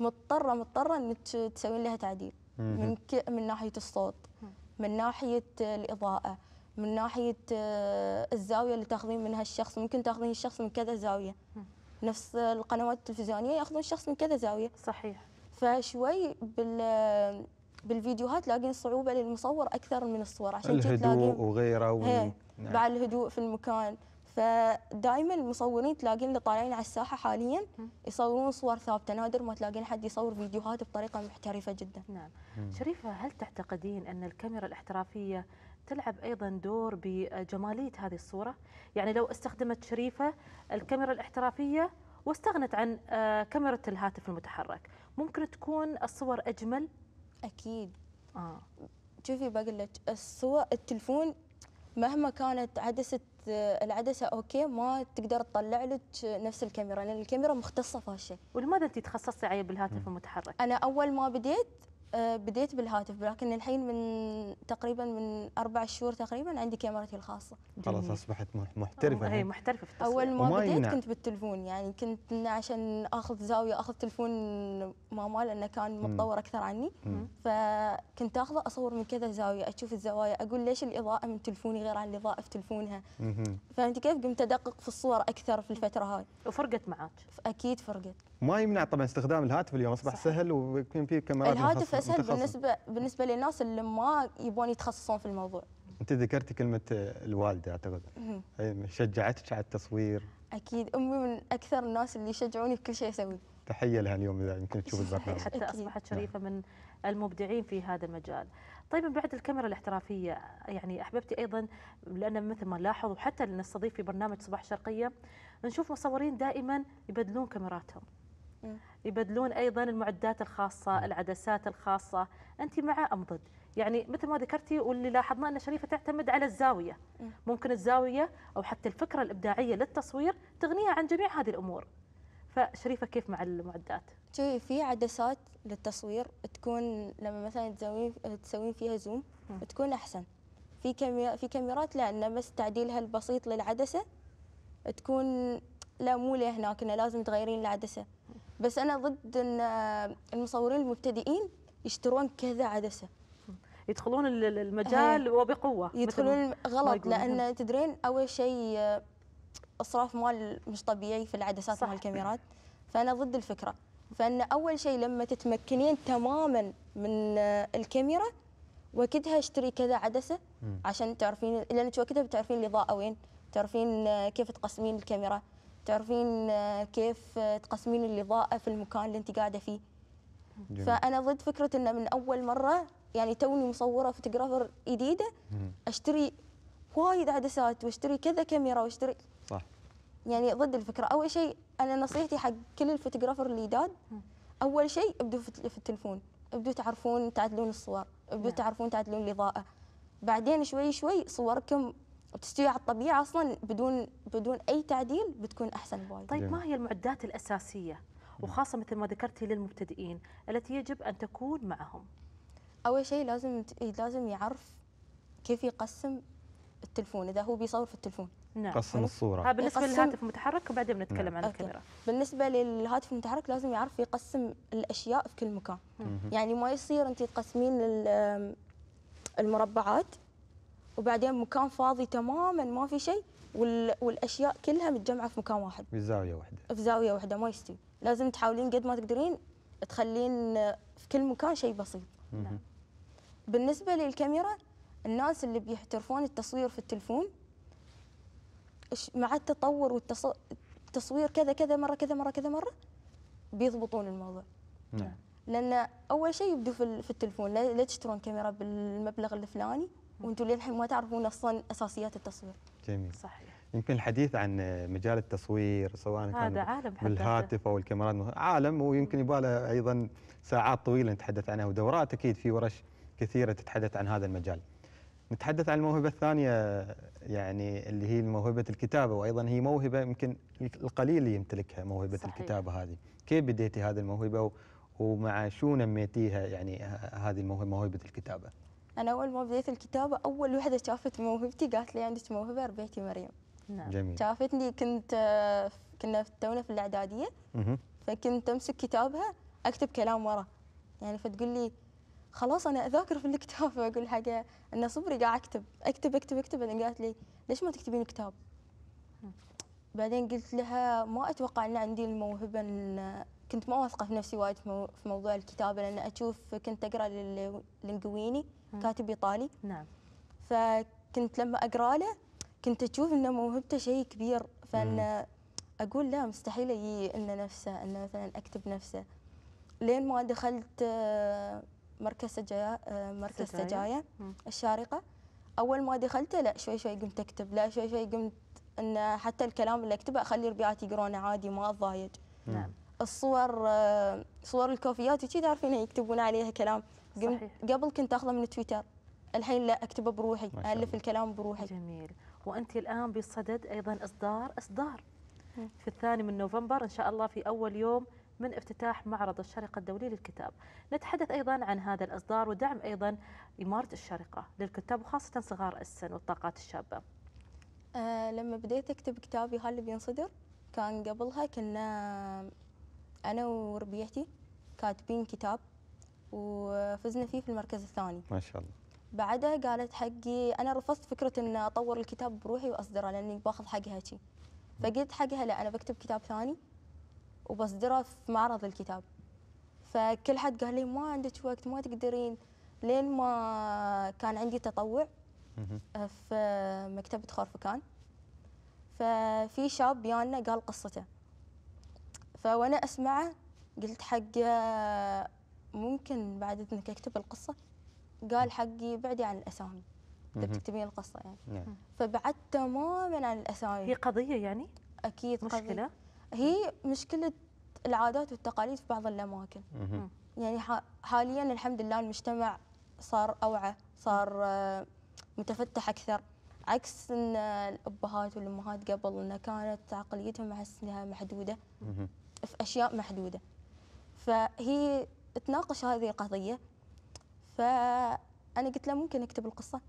مضطره مضطره انك تسوين لها تعديل من من ناحيه الصوت من ناحيه الاضاءه من ناحيه آه، الزاويه اللي تاخذين منها الشخص ممكن تاخذين الشخص من كذا زاويه نفس القنوات التلفزيونيه ياخذون الشخص من كذا زاويه صحيح فشوي بال بالفيديوهات لاقين صعوبه للمصور اكثر من الصور عشان الهدوء وغيره و... نعم. بعد الهدوء في المكان فدائما المصورين تلاقين اللي طالعين على الساحه حاليا يصورون صور ثابته نادر ما تلاقين حد يصور فيديوهات بطريقه محترفه جدا. نعم. شريفه هل تعتقدين ان الكاميرا الاحترافيه تلعب ايضا دور بجماليه هذه الصوره يعني لو استخدمت شريفه الكاميرا الاحترافيه واستغنت عن آه، كاميرا الهاتف المتحرك ممكن تكون الصور اجمل اكيد اه شوفي بقول لك الصور التلفون مهما كانت عدسه آه، العدسه اوكي ما تقدر تطلع لك نفس الكاميرا لان الكاميرا مختصه في هالشيء ولماذا انت تخصصتي عيب بالهاتف المتحرك انا اول ما بديت آه، بديت بالهاتف لكن الحين من تقريبا من اربع شهور تقريبا عندي كاميرتي الخاصه خلاص اصبحت محترفه اي محترفه في التصوير اول ما بديت ينع. كنت بالتلفون يعني كنت عشان اخذ زاويه اخذ تلفون ماما لانه كان متطور اكثر عني فكنت اخذه اصور من كذا زاويه اشوف الزوايا اقول ليش الاضاءه من تلفوني غير عن الاضاءه في تلفونها فهمتي كيف قمت ادقق في الصور اكثر في الفتره هاي وفرقت معك اكيد فرقت ما يمنع طبعا استخدام الهاتف اليوم اصبح صح. سهل ويكون في كاميرات الهاتف اسهل بالنسبه بالنسبه للناس اللي ما يبون يتخصصون في الموضوع انت ذكرتي كلمه الوالده اعتقد شجعتك على التصوير اكيد امي من اكثر الناس اللي يشجعوني كل شيء اسويه تحيه لها اليوم اذا يمكن تشوف البرنامج حتى اصبحت شريفه نعم. من المبدعين في هذا المجال طيب من بعد الكاميرا الاحترافيه يعني احببتي ايضا لان مثل ما نلاحظ وحتى نستضيف في برنامج صباح شرقيه نشوف مصورين دائما يبدلون كاميراتهم يبدلون ايضا المعدات الخاصه العدسات الخاصه انت مع ام ضد يعني مثل ما ذكرتي واللي لاحظنا ان شريفه تعتمد على الزاويه ممكن الزاويه او حتى الفكره الابداعيه للتصوير تغنيها عن جميع هذه الامور فشريفه كيف مع المعدات شوفي في عدسات للتصوير تكون لما مثلا تسوين تسوين فيها زوم تكون احسن في في كاميرات لا انه بس تعديلها البسيط للعدسه تكون لا مو لهناك انه لازم تغيرين العدسه بس انا ضد ان المصورين المبتدئين يشترون كذا عدسه يدخلون المجال إيه. وبقوه يدخلون غلط لان تدرين اول شيء آه، اصراف مال مش طبيعي في العدسات مال الكاميرات فانا ضد الفكره فان اول شيء لما تتمكنين تماما من آه، الكاميرا وقتها اشتري كذا عدسه عشان تعرفين لانك وقتها بتعرفين الاضاءه وين تعرفين آه، كيف تقسمين الكاميرا تعرفين كيف تقسمين الاضاءه في المكان اللي انت قاعده فيه جميل. فانا ضد فكره انه من اول مره يعني توني مصوره فوتوغرافر جديده اشتري وايد عدسات واشتري كذا كاميرا واشتري صح يعني ضد الفكره اول شيء انا نصيحتي حق كل الفوتوغرافر الجداد اول شيء ابدوا في التلفون ابدوا تعرفون تعدلون الصور ابدوا نعم. تعرفون تعدلون الاضاءه بعدين شوي شوي صوركم وتستوي على الطبيعه اصلا بدون بدون اي تعديل بتكون احسن بوايد. طيب ما هي المعدات الاساسيه وخاصه مثل ما ذكرتي للمبتدئين التي يجب ان تكون معهم؟ اول شيء لازم لازم يعرف كيف يقسم التلفون اذا هو بيصور في التلفون. نعم قسم يعني الصوره ها آه، بالنسبه للهاتف المتحرك وبعدين بنتكلم نعم. عن الكاميرا أوكي. بالنسبه للهاتف المتحرك لازم يعرف يقسم الاشياء في كل مكان مم. يعني ما يصير انت تقسمين المربعات وبعدين مكان فاضي تماما ما في شيء والاشياء كلها متجمعه في مكان واحد في زاويه واحده في زاويه واحده ما يستوي لازم تحاولين قد ما تقدرين تخلين آه، في كل مكان شيء بسيط نعم. بالنسبه للكاميرا الناس اللي بيحترفون التصوير في التلفون مع التطور والتصوير كذا كذا مره كذا مره كذا مره بيضبطون الموضوع نعم لان اول شيء يبدوا في التلفون لا تشترون كاميرا بالمبلغ الفلاني وانتم للحين ما تعرفون اصلا اساسيات التصوير جميل صحيح يمكن الحديث عن مجال التصوير سواء كان عالم بالهاتف او الكاميرات عالم ويمكن يبغى له ايضا ساعات طويله نتحدث عنها ودورات اكيد في ورش كثيره تتحدث عن هذا المجال. نتحدث عن الموهبه الثانيه يعني اللي هي موهبه الكتابه وايضا هي موهبه يمكن القليل اللي يمتلكها موهبه صحيح. الكتابه هذه. كيف بديتي هذه الموهبه ومع شو نميتيها يعني هذه الموهبه موهبه الكتابه؟ انا اول ما بديت الكتابه اول وحده شافت موهبتي قالت لي عندك موهبه ربيتي مريم نعم جميل شافتني كنت كنا تونا في الاعداديه فكنت امسك كتابها اكتب كلام ورا يعني فتقول لي خلاص انا اذاكر في الكتاب (laughs) اقول حاجه ان صبري قاعد اكتب اكتب اكتب اكتب بعدين قالت لي ليش ما تكتبين كتاب؟ نعم. بعدين قلت لها ما اتوقع ان عندي الموهبه ان كنت ما واثقه في نفسي وايد في موضوع الكتابه لان اشوف كنت اقرا للينجويني كاتب ايطالي نعم فكنت لما اقرا له كنت اشوف انه موهبته شيء كبير فان اقول لا مستحيل يجي انه نفسه انه مثلا اكتب نفسه لين ما دخلت آه، مركز سجايا آه، مركز سجايا الشارقه اول ما دخلته لا شوي شوي قمت اكتب لا شوي شوي قمت انه حتى الكلام اللي اكتبه اخلي ربيعاتي يقرونه عادي ما اتضايق نعم الصور آه، صور الكوفيات وكذي تعرفين يكتبون عليها كلام صحيح. قبل كنت اخذه من تويتر الحين لا اكتبه بروحي الف الكلام بروحي جميل وانت الان بصدد ايضا اصدار اصدار في الثاني من نوفمبر ان شاء الله في اول يوم من افتتاح معرض الشرقه الدولي للكتاب نتحدث أيضا عن هذا الإصدار ودعم أيضا إمارة الشرقه للكتاب وخاصة صغار السن والطاقات الشابة أه لما بديت أكتب كتابي هاللي بينصدر كان قبلها كنا انا وربيعتي كاتبين كتاب وفزنا فيه في المركز الثاني ما شاء الله بعدها قالت حقي انا رفضت فكره ان اطور الكتاب بروحي واصدره لاني باخذ حقها شيء فقلت حقها لا انا بكتب كتاب ثاني وبصدره في معرض الكتاب فكل حد قال لي ما عندك وقت ما تقدرين لين ما كان عندي تطوع في مكتبة خرفكان ففي شاب يانا قال قصته فوانا اسمعه قلت حق آه، ممكن بعد اذنك اكتب القصه قال حقي بعدي عن الاسامي بتكتبين القصه يعني نعم. فبعدت تماما عن الاسامي هي قضيه يعني اكيد مشكله قضية. هي مشكله العادات والتقاليد في بعض الاماكن يعني حاليا الحمد لله المجتمع صار اوعى صار آه، متفتح اكثر عكس ان الابهات والامهات قبل انها كانت عقليتهم احس انها محدوده في أشياء محدودة فهي تناقش هذه القضية فأنا قلت له ممكن أكتب القصة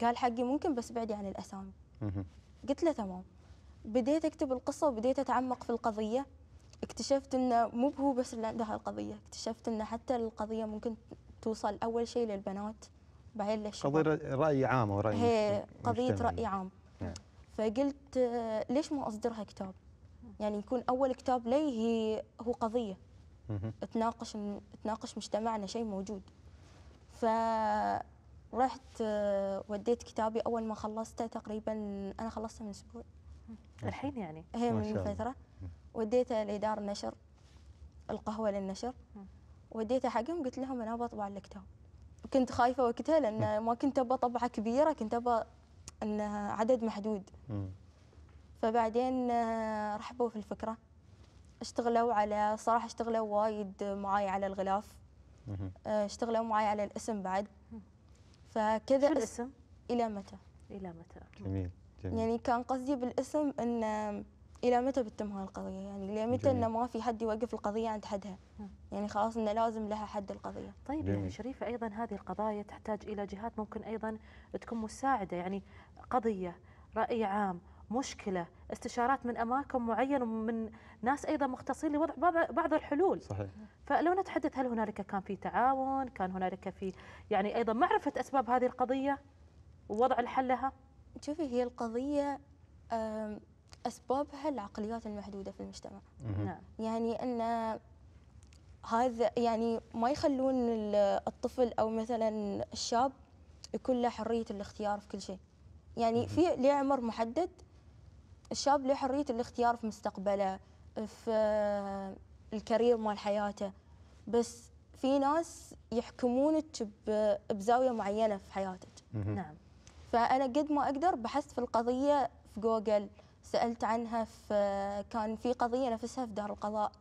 قال حقي ممكن بس بعدي عن الأسامي قلت له تمام بديت أكتب القصة وبديت أتعمق في القضية اكتشفت أنه مو هو بس اللي عنده هالقضية اكتشفت أنه حتى القضية ممكن توصل أول شيء للبنات بعدين للشباب قضية رأي عام ورأي هي قضية رأي عام نعم. فقلت ليش ما أصدرها كتاب يعني يكون اول كتاب لي هي هو قضيه تناقش تناقش مجتمعنا شيء موجود ف رحت آه، وديت كتابي اول ما خلصته تقريبا انا خلصته من اسبوع الحين يعني هي من فتره وديته لدار النشر القهوه للنشر وديته حقهم قلت لهم انا بطبع الكتاب كنت خايفه وقتها لان ما كنت ابى طبعه كبيره كنت ابى انها عدد محدود فبعدين آه، رحبوا في الفكرة اشتغلوا على صراحة اشتغلوا وايد معاي على الغلاف آه، اشتغلوا معاي على الاسم بعد فكذا شو الاسم؟ إلى متى إلى متى جميل جميل يعني كان قصدي بالاسم أن آه، إلى متى بتتم هاي القضية يعني إلى متى أنه ما في حد يوقف القضية عند حدها يعني خلاص أنه لازم لها حد القضية طيب يعني جميل. يعني شريفة أيضا هذه القضايا تحتاج إلى جهات ممكن أيضا تكون مساعدة يعني قضية رأي عام مشكله استشارات من اماكن معينه ومن ناس ايضا مختصين لوضع بعض الحلول صحيح فلو نتحدث هل هنالك كان في تعاون كان هنالك في يعني ايضا معرفه اسباب هذه القضيه ووضع الحل لها شوفي هي القضيه اسبابها العقليات المحدوده في المجتمع نعم يعني ان هذا يعني ما يخلون الطفل او مثلا الشاب يكون له حريه الاختيار في كل شيء يعني في لعمر عمر محدد الشاب له حريه الاختيار في مستقبله في الكارير مال حياته بس في ناس يحكمونك بزاويه معينه في حياتك نعم فانا قد ما اقدر بحثت في القضيه في جوجل سالت عنها في كان في قضيه نفسها في دار القضاء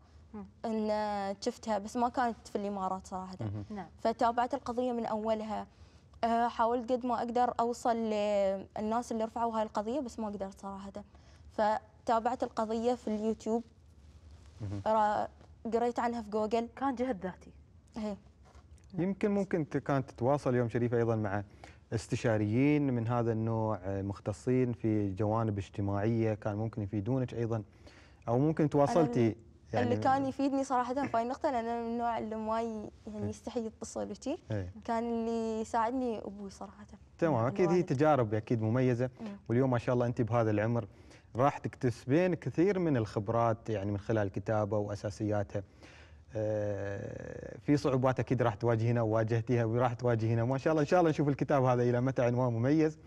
ان شفتها بس ما كانت في الامارات صراحه نعم فتابعت القضيه من اولها أه، حاولت قد ما اقدر اوصل للناس اللي رفعوا هاي القضيه بس ما قدرت صراحه فتابعت القضية في اليوتيوب قريت عنها في جوجل كان جهد ذاتي هي. إيه. يمكن ممكن كانت تتواصل يوم شريفة أيضا مع استشاريين من هذا النوع آه، مختصين في جوانب اجتماعية كان ممكن يفيدونك أيضا أو ممكن تواصلتي يعني اللي كان يفيدني صراحة في هاي النقطة لأن أنا من النوع اللي ما يعني إيه. يستحي يتصل وشي إيه. كان اللي يساعدني أبوي صراحة تمام أكيد هي تجارب أكيد مميزة واليوم ما شاء الله أنت بهذا العمر راح تكتسبين كثير من الخبرات يعني من خلال الكتابه واساسياتها. آه، في صعوبات اكيد راح تواجهينها وواجهتيها وراح تواجهينها ما شاء الله ان شاء الله نشوف الكتاب هذا الى متى عنوان مميز.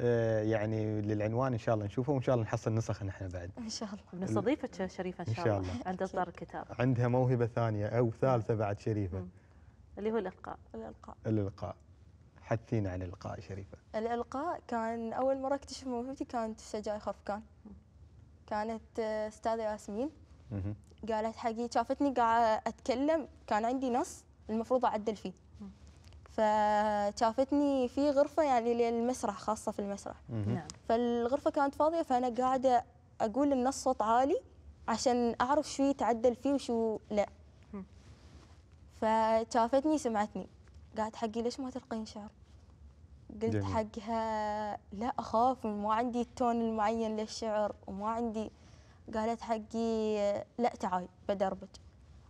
آه، يعني للعنوان ان شاء الله نشوفه وان شاء الله نحصل نسخه نحن بعد ان شاء الله بنستضيفك شريفه ان شاء, إن شاء الله عند اصدار الكتاب عندها موهبه ثانيه او ثالثه بعد شريفه اللي هو الالقاء الالقاء الالقاء حدثينا عن الإلقاء شريفة الإلقاء كان أول مرة أكتشف موهبتي كانت في سجاي خرفكان كانت آه، أستاذة ياسمين قالت حقي شافتني قاعدة أتكلم كان عندي نص المفروض أعدل فيه فشافتني في غرفة يعني للمسرح خاصة في المسرح نعم فالغرفة كانت فاضية فأنا قاعدة أقول النص صوت عالي عشان أعرف شو يتعدل فيه وشو لا فشافتني سمعتني قالت حقي ليش ما تلقين شعر قلت جميل. حقها لا أخاف ما عندي التون المعين للشعر وما عندي قالت حقي لا تعاي بدربك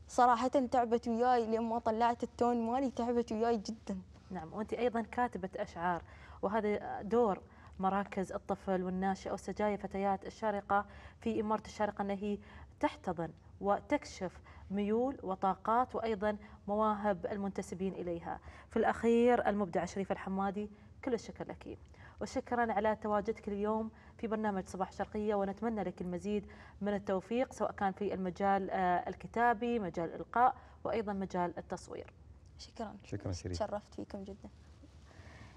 صراحة تعبت وياي لما طلعت التون مالي تعبت وياي جدا نعم وأنت أيضا كاتبة أشعار وهذا دور مراكز الطفل والناشئة وسجايا فتيات الشارقة في إمارة الشارقة انها هي تحتضن وتكشف ميول وطاقات وأيضا مواهب المنتسبين إليها في الأخير المبدع شريف الحمادي كل الشكر لك وشكرا على تواجدك اليوم في برنامج صباح شرقية ونتمنى لك المزيد من التوفيق سواء كان في المجال آه، الكتابي مجال الإلقاء وأيضا مجال التصوير شكرا شكرا شريف تشرفت فيكم جدا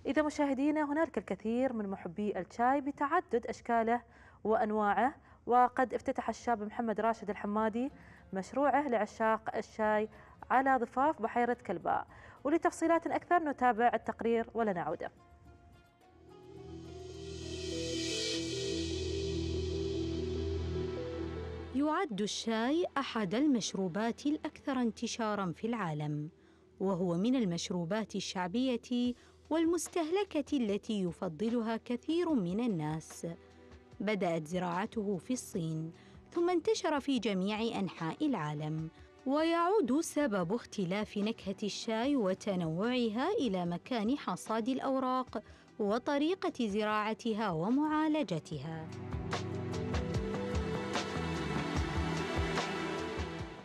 إذا مشاهدينا هنالك الكثير من محبي الشاي بتعدد أشكاله وأنواعه وقد افتتح الشاب محمد راشد الحمادي مشروعه لعشاق الشاي على ضفاف بحيرة كلباء ولتفصيلات أكثر نتابع التقرير ولنا عودة يعد الشاي أحد المشروبات الأكثر انتشاراً في العالم وهو من المشروبات الشعبية والمستهلكة التي يفضلها كثير من الناس بدأت زراعته في الصين ثم انتشر في جميع أنحاء العالم ويعود سبب اختلاف نكهة الشاي وتنوعها إلى مكان حصاد الأوراق وطريقة زراعتها ومعالجتها.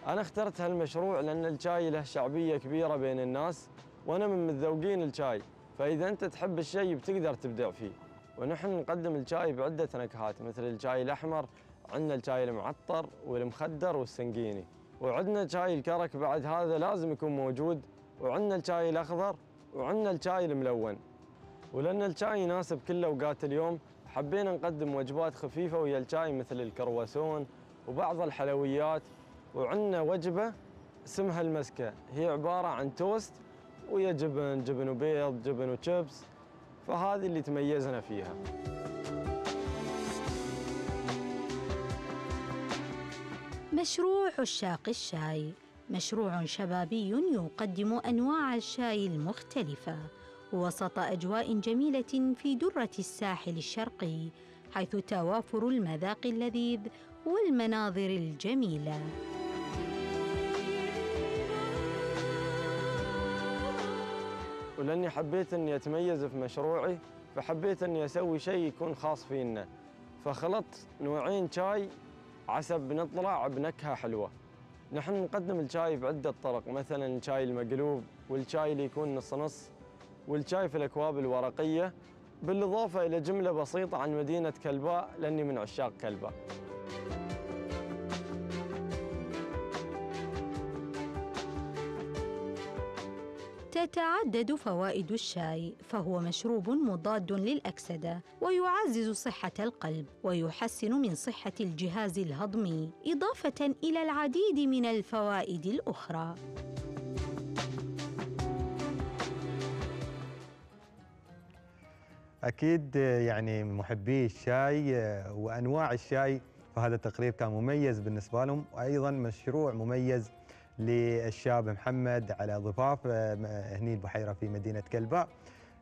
أنا اخترت هالمشروع لأن الشاي له شعبية كبيرة بين الناس وأنا من متذوقين الشاي فإذا أنت تحب الشاي بتقدر تبدع فيه ونحن نقدم الشاي بعدة نكهات مثل الشاي الأحمر عندنا الشاي المعطر والمخدر والسنجيني وعندنا شاي الكرك بعد هذا لازم يكون موجود وعندنا الشاي الاخضر وعندنا الشاي الملون ولان الشاي يناسب كل اوقات اليوم حبينا نقدم وجبات خفيفه ويا الشاي مثل الكرواسون وبعض الحلويات وعندنا وجبه اسمها المسكه هي عباره عن توست ويا جبن جبن وبيض جبن وشيبس فهذه اللي تميزنا فيها مشروع عشاق الشاي مشروع شبابي يقدم انواع الشاي المختلفه وسط اجواء جميله في دره الساحل الشرقي حيث توافر المذاق اللذيذ والمناظر الجميله ولاني حبيت اني اتميز في مشروعي فحبيت اني اسوي شيء يكون خاص فينا فخلطت نوعين شاي عسب بنطلع بنكهة حلوة نحن نقدم الشاي بعدة طرق مثلا الشاي المقلوب والشاي اللي يكون نص نص والشاي في الأكواب الورقية بالإضافة إلى جملة بسيطة عن مدينة كلباء لأني من عشاق كلباء تتعدد فوائد الشاي فهو مشروب مضاد للأكسدة ويعزز صحة القلب ويحسن من صحة الجهاز الهضمي إضافة إلى العديد من الفوائد الأخرى أكيد يعني محبي الشاي وأنواع الشاي فهذا التقرير كان مميز بالنسبة لهم وأيضا مشروع مميز للشاب محمد على ضفاف آه، هني البحيره في مدينه كلباء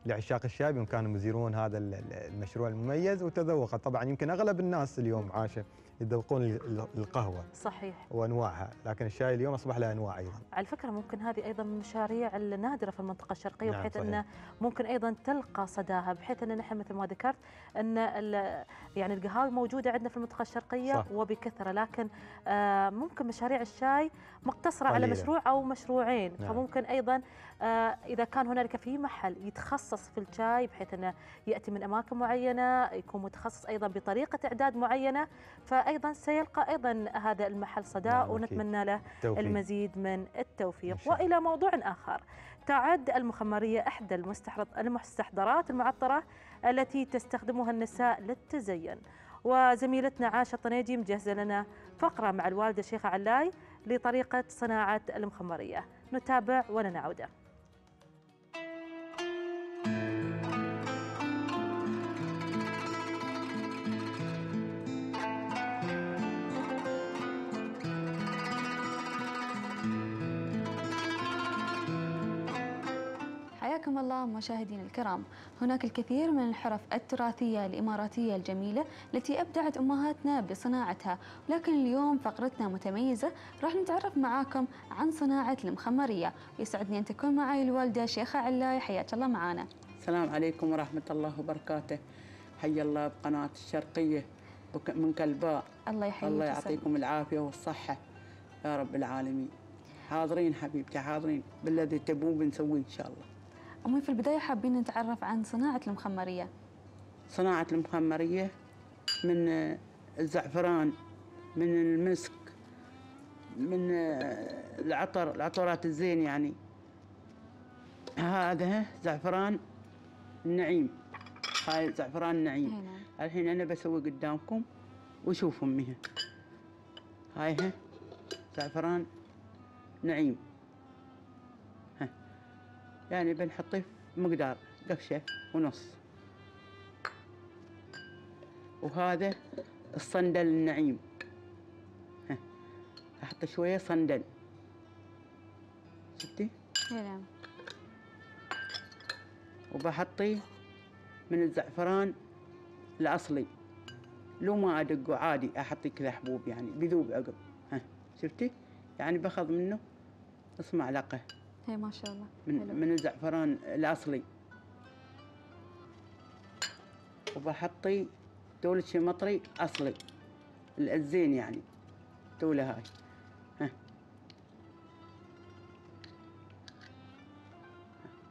لعشاق الشاي بامكانهم يزيرون هذا المشروع المميز وتذوقه طبعا يمكن اغلب الناس اليوم عاشه يذوقون القهوه صحيح وانواعها لكن الشاي اليوم اصبح له انواع ايضا على فكره ممكن هذه ايضا من المشاريع النادره في المنطقه الشرقيه نعم بحيث انه ممكن ايضا تلقى صداها بحيث ان نحن مثل ما ذكرت ان يعني القهاوي موجوده عندنا في المنطقه الشرقيه صح. وبكثره لكن آه، ممكن مشاريع الشاي مقتصره قليلة. على مشروع او مشروعين نعم. فممكن ايضا آه، اذا كان هنالك في محل يتخصص في الشاي بحيث انه ياتي من اماكن معينه يكون متخصص ايضا بطريقه اعداد معينه فايضا سيلقى ايضا هذا المحل صدى نعم، ونتمنى له التوفيق. المزيد من التوفيق والى موضوع اخر تعد المخمريه احدى المستحضرات المعطره التي تستخدمها النساء للتزين وزميلتنا عاشة طنيجي مجهزة لنا فقرة مع الوالدة شيخة علاي لطريقة صناعة المخمرية نتابع ولا نعوده حياكم الله مشاهدينا الكرام هناك الكثير من الحرف التراثية الإماراتية الجميلة التي أبدعت أمهاتنا بصناعتها لكن اليوم فقرتنا متميزة راح نتعرف معاكم عن صناعة المخمرية يسعدني أن تكون معي الوالدة شيخة علاي حياك الله معانا السلام عليكم ورحمة الله وبركاته حيا الله بقناة الشرقية من كلباء الله يحييك الله يعطيكم العافية والصحة يا رب العالمين حاضرين حبيبتي حاضرين بالذي تبوه بنسويه ان شاء الله أمي في البداية حابين نتعرف عن صناعة المخمرية صناعة المخمرية من الزعفران من المسك من العطر العطرات الزين يعني هذا زعفران النعيم هاي زعفران النعيم هنا. نعم. الحين أنا بسوي قدامكم وشوفوا أمي هاي ها زعفران نعيم يعني بنحطيه في مقدار قفشة ونص وهذا الصندل النعيم احط شوية صندل شفتي؟ نعم وبحطي من الزعفران الأصلي لو ما أدقه عادي أحطي كذا حبوب يعني بذوب عقب ها شفتي؟ يعني بأخذ منه نص معلقة هي ما شاء الله من, من الزعفران الاصلي وبحطي شي مطري اصلي الزين يعني توله هاي ها.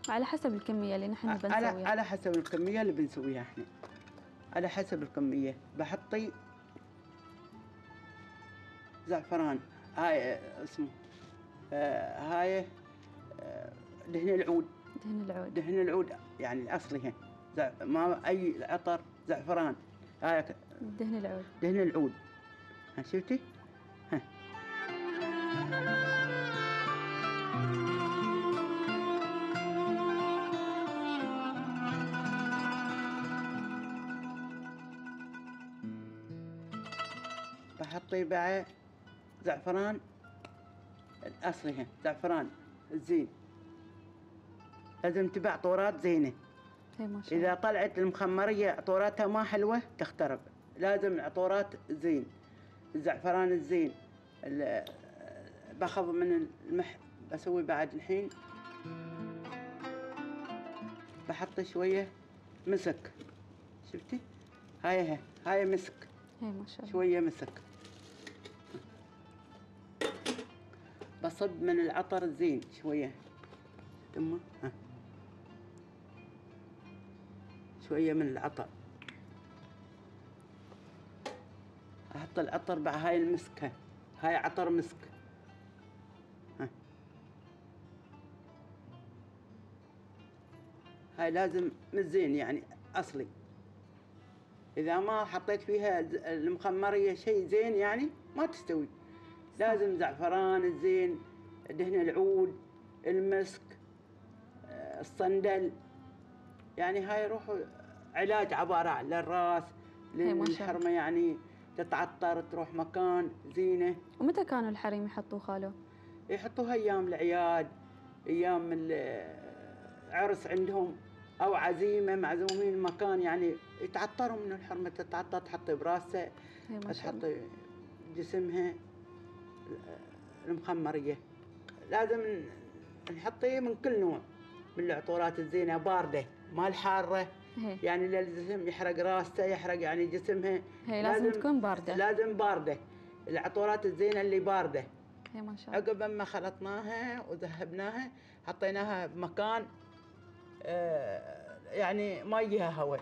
على حسب الكمية اللي نحن بنسويها على حسب الكمية اللي بنسويها احنا على حسب الكمية بحطي زعفران هاي اسمه آه، هاي دهن العود دهن العود دهن العود يعني هنا ما اي عطر زعفران هاي دهن العود دهن العود ها شفتي؟ ها بحطي بعد زعفران هنا زعفران الزين لازم تبع طورات زينه اي ما شاء الله اذا طلعت المخمريه طوراتها ما حلوه تخترب لازم عطورات زين الزعفران الزين باخذ من المح بسوي بعد الحين بحط شويه مسك شفتي هاي هاي مسك هي ما شاء الله شويه مسك بصب من العطر الزين شويه تمه ها شوية من العطر أحط العطر بعد هاي المسكة هاي عطر مسك ها. هاي لازم مزين يعني أصلي إذا ما حطيت فيها المخمرية شيء زين يعني ما تستوي لازم زعفران الزين دهن العود المسك آه، الصندل يعني هاي روحوا علاج عباره عن للراس للحرمه يعني تتعطر تروح مكان زينه ومتى كانوا الحريم يحطوه خاله؟ يحطوها ايام الاعياد ايام العرس عندهم او عزيمه معزومين مكان يعني يتعطروا من الحرمه تتعطر تحطي براسها تحطي جسمها المخمريه لازم نحطيه من كل نوع من العطورات الزينه بارده ما الحاره هي. يعني لازم يحرق راسته يحرق يعني جسمها هي لازم, لازم تكون بارده لازم بارده العطورات الزينه اللي بارده هي ما شاء الله عقب ما خلطناها وذهبناها حطيناها بمكان آه يعني ما يجيها هواء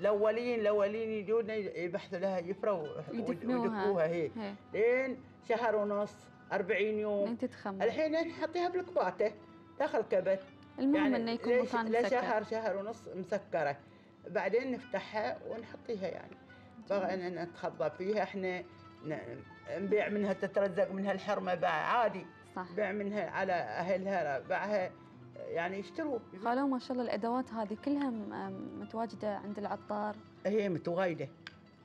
الاولين الاولين يجون يبحثوا لها يفروا ويدفنوها هي لين شهر ونص 40 يوم انت تخمر الحين نحطيها بالكباته داخل كبت المهم يعني انه يكون مكان مسكر لشهر شهر ونص مسكره بعدين نفتحها ونحطيها يعني بغينا نتخبى فيها احنا نبيع منها تترزق منها الحرمه باع عادي صح بيع منها على اهلها باعها يعني يشتروا قالوا ما شاء الله الادوات هذه كلها متواجده عند العطار هي متواجده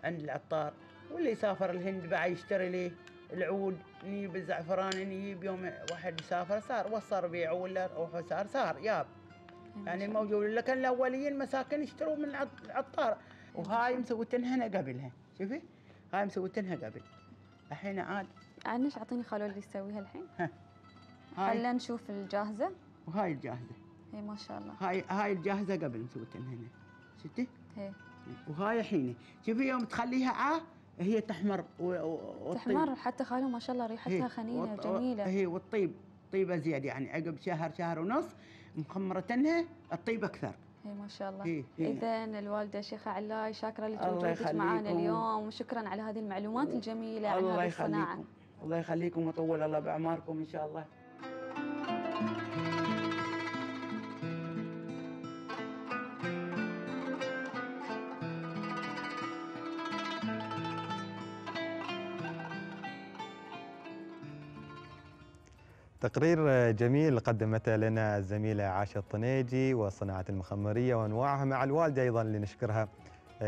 عند العطار واللي يسافر الهند بعد يشتري ليه العود نجيب الزعفران نجيب يعني يوم واحد يسافر صار وصار بيع ولا روحه صار صار ياب يعني الموجود يعني لكن الاوليين مساكن يشتروا من العطار وهاي مسوتنها قبلها شوفي هاي مسوتنها قبل الحين عاد ايش اعطيني خلو اللي تسويها الحين خلينا نشوف الجاهزه وهاي الجاهزه هي ما شاء الله هاي هاي الجاهزه قبل مسوتنها هنا شفتي؟ هي وهاي الحين شوفي يوم تخليها آه هي تحمر والطيب تحمر حتى خالو ما شاء الله ريحتها خنينه وط... جميله هي والطيب طيبه زياده يعني عقب شهر شهر ونص مخمرتنها الطيب اكثر اي ما شاء الله اذا الوالده شيخه علاي شاكره لوجودك معنا اليوم وشكرا على هذه المعلومات الجميله عن هذه الصناعه الله يخليكم ويطول الله بعماركم ان شاء الله تقرير جميل قدمته لنا الزميلة عاشة الطنيجي والصناعة المخمرية وأنواعها مع الوالدة أيضا اللي نشكرها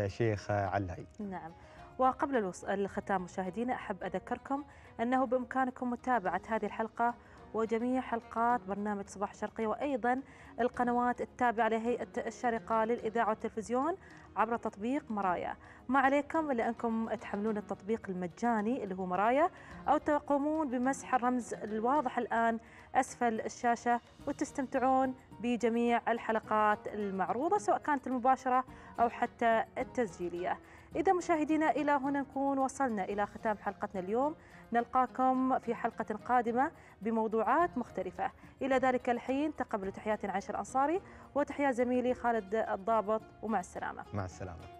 شيخ علاي نعم وقبل الختام مشاهدينا أحب أذكركم أنه بإمكانكم متابعة هذه الحلقة وجميع حلقات برنامج صباح شرقي وأيضا القنوات التابعة لهيئة الشرقة للإذاعة والتلفزيون عبر تطبيق مرايا ما عليكم إلا أنكم تحملون التطبيق المجاني اللي هو مرايا أو تقومون بمسح الرمز الواضح الآن أسفل الشاشة وتستمتعون بجميع الحلقات المعروضة سواء كانت المباشرة أو حتى التسجيلية إذا مشاهدينا إلى هنا نكون وصلنا إلى ختام حلقتنا اليوم نلقاكم في حلقة قادمة بموضوعات مختلفة إلى ذلك الحين تقبلوا تحياتي عشر الأنصاري وتحيات زميلي خالد الضابط ومع السلامة مع السلامة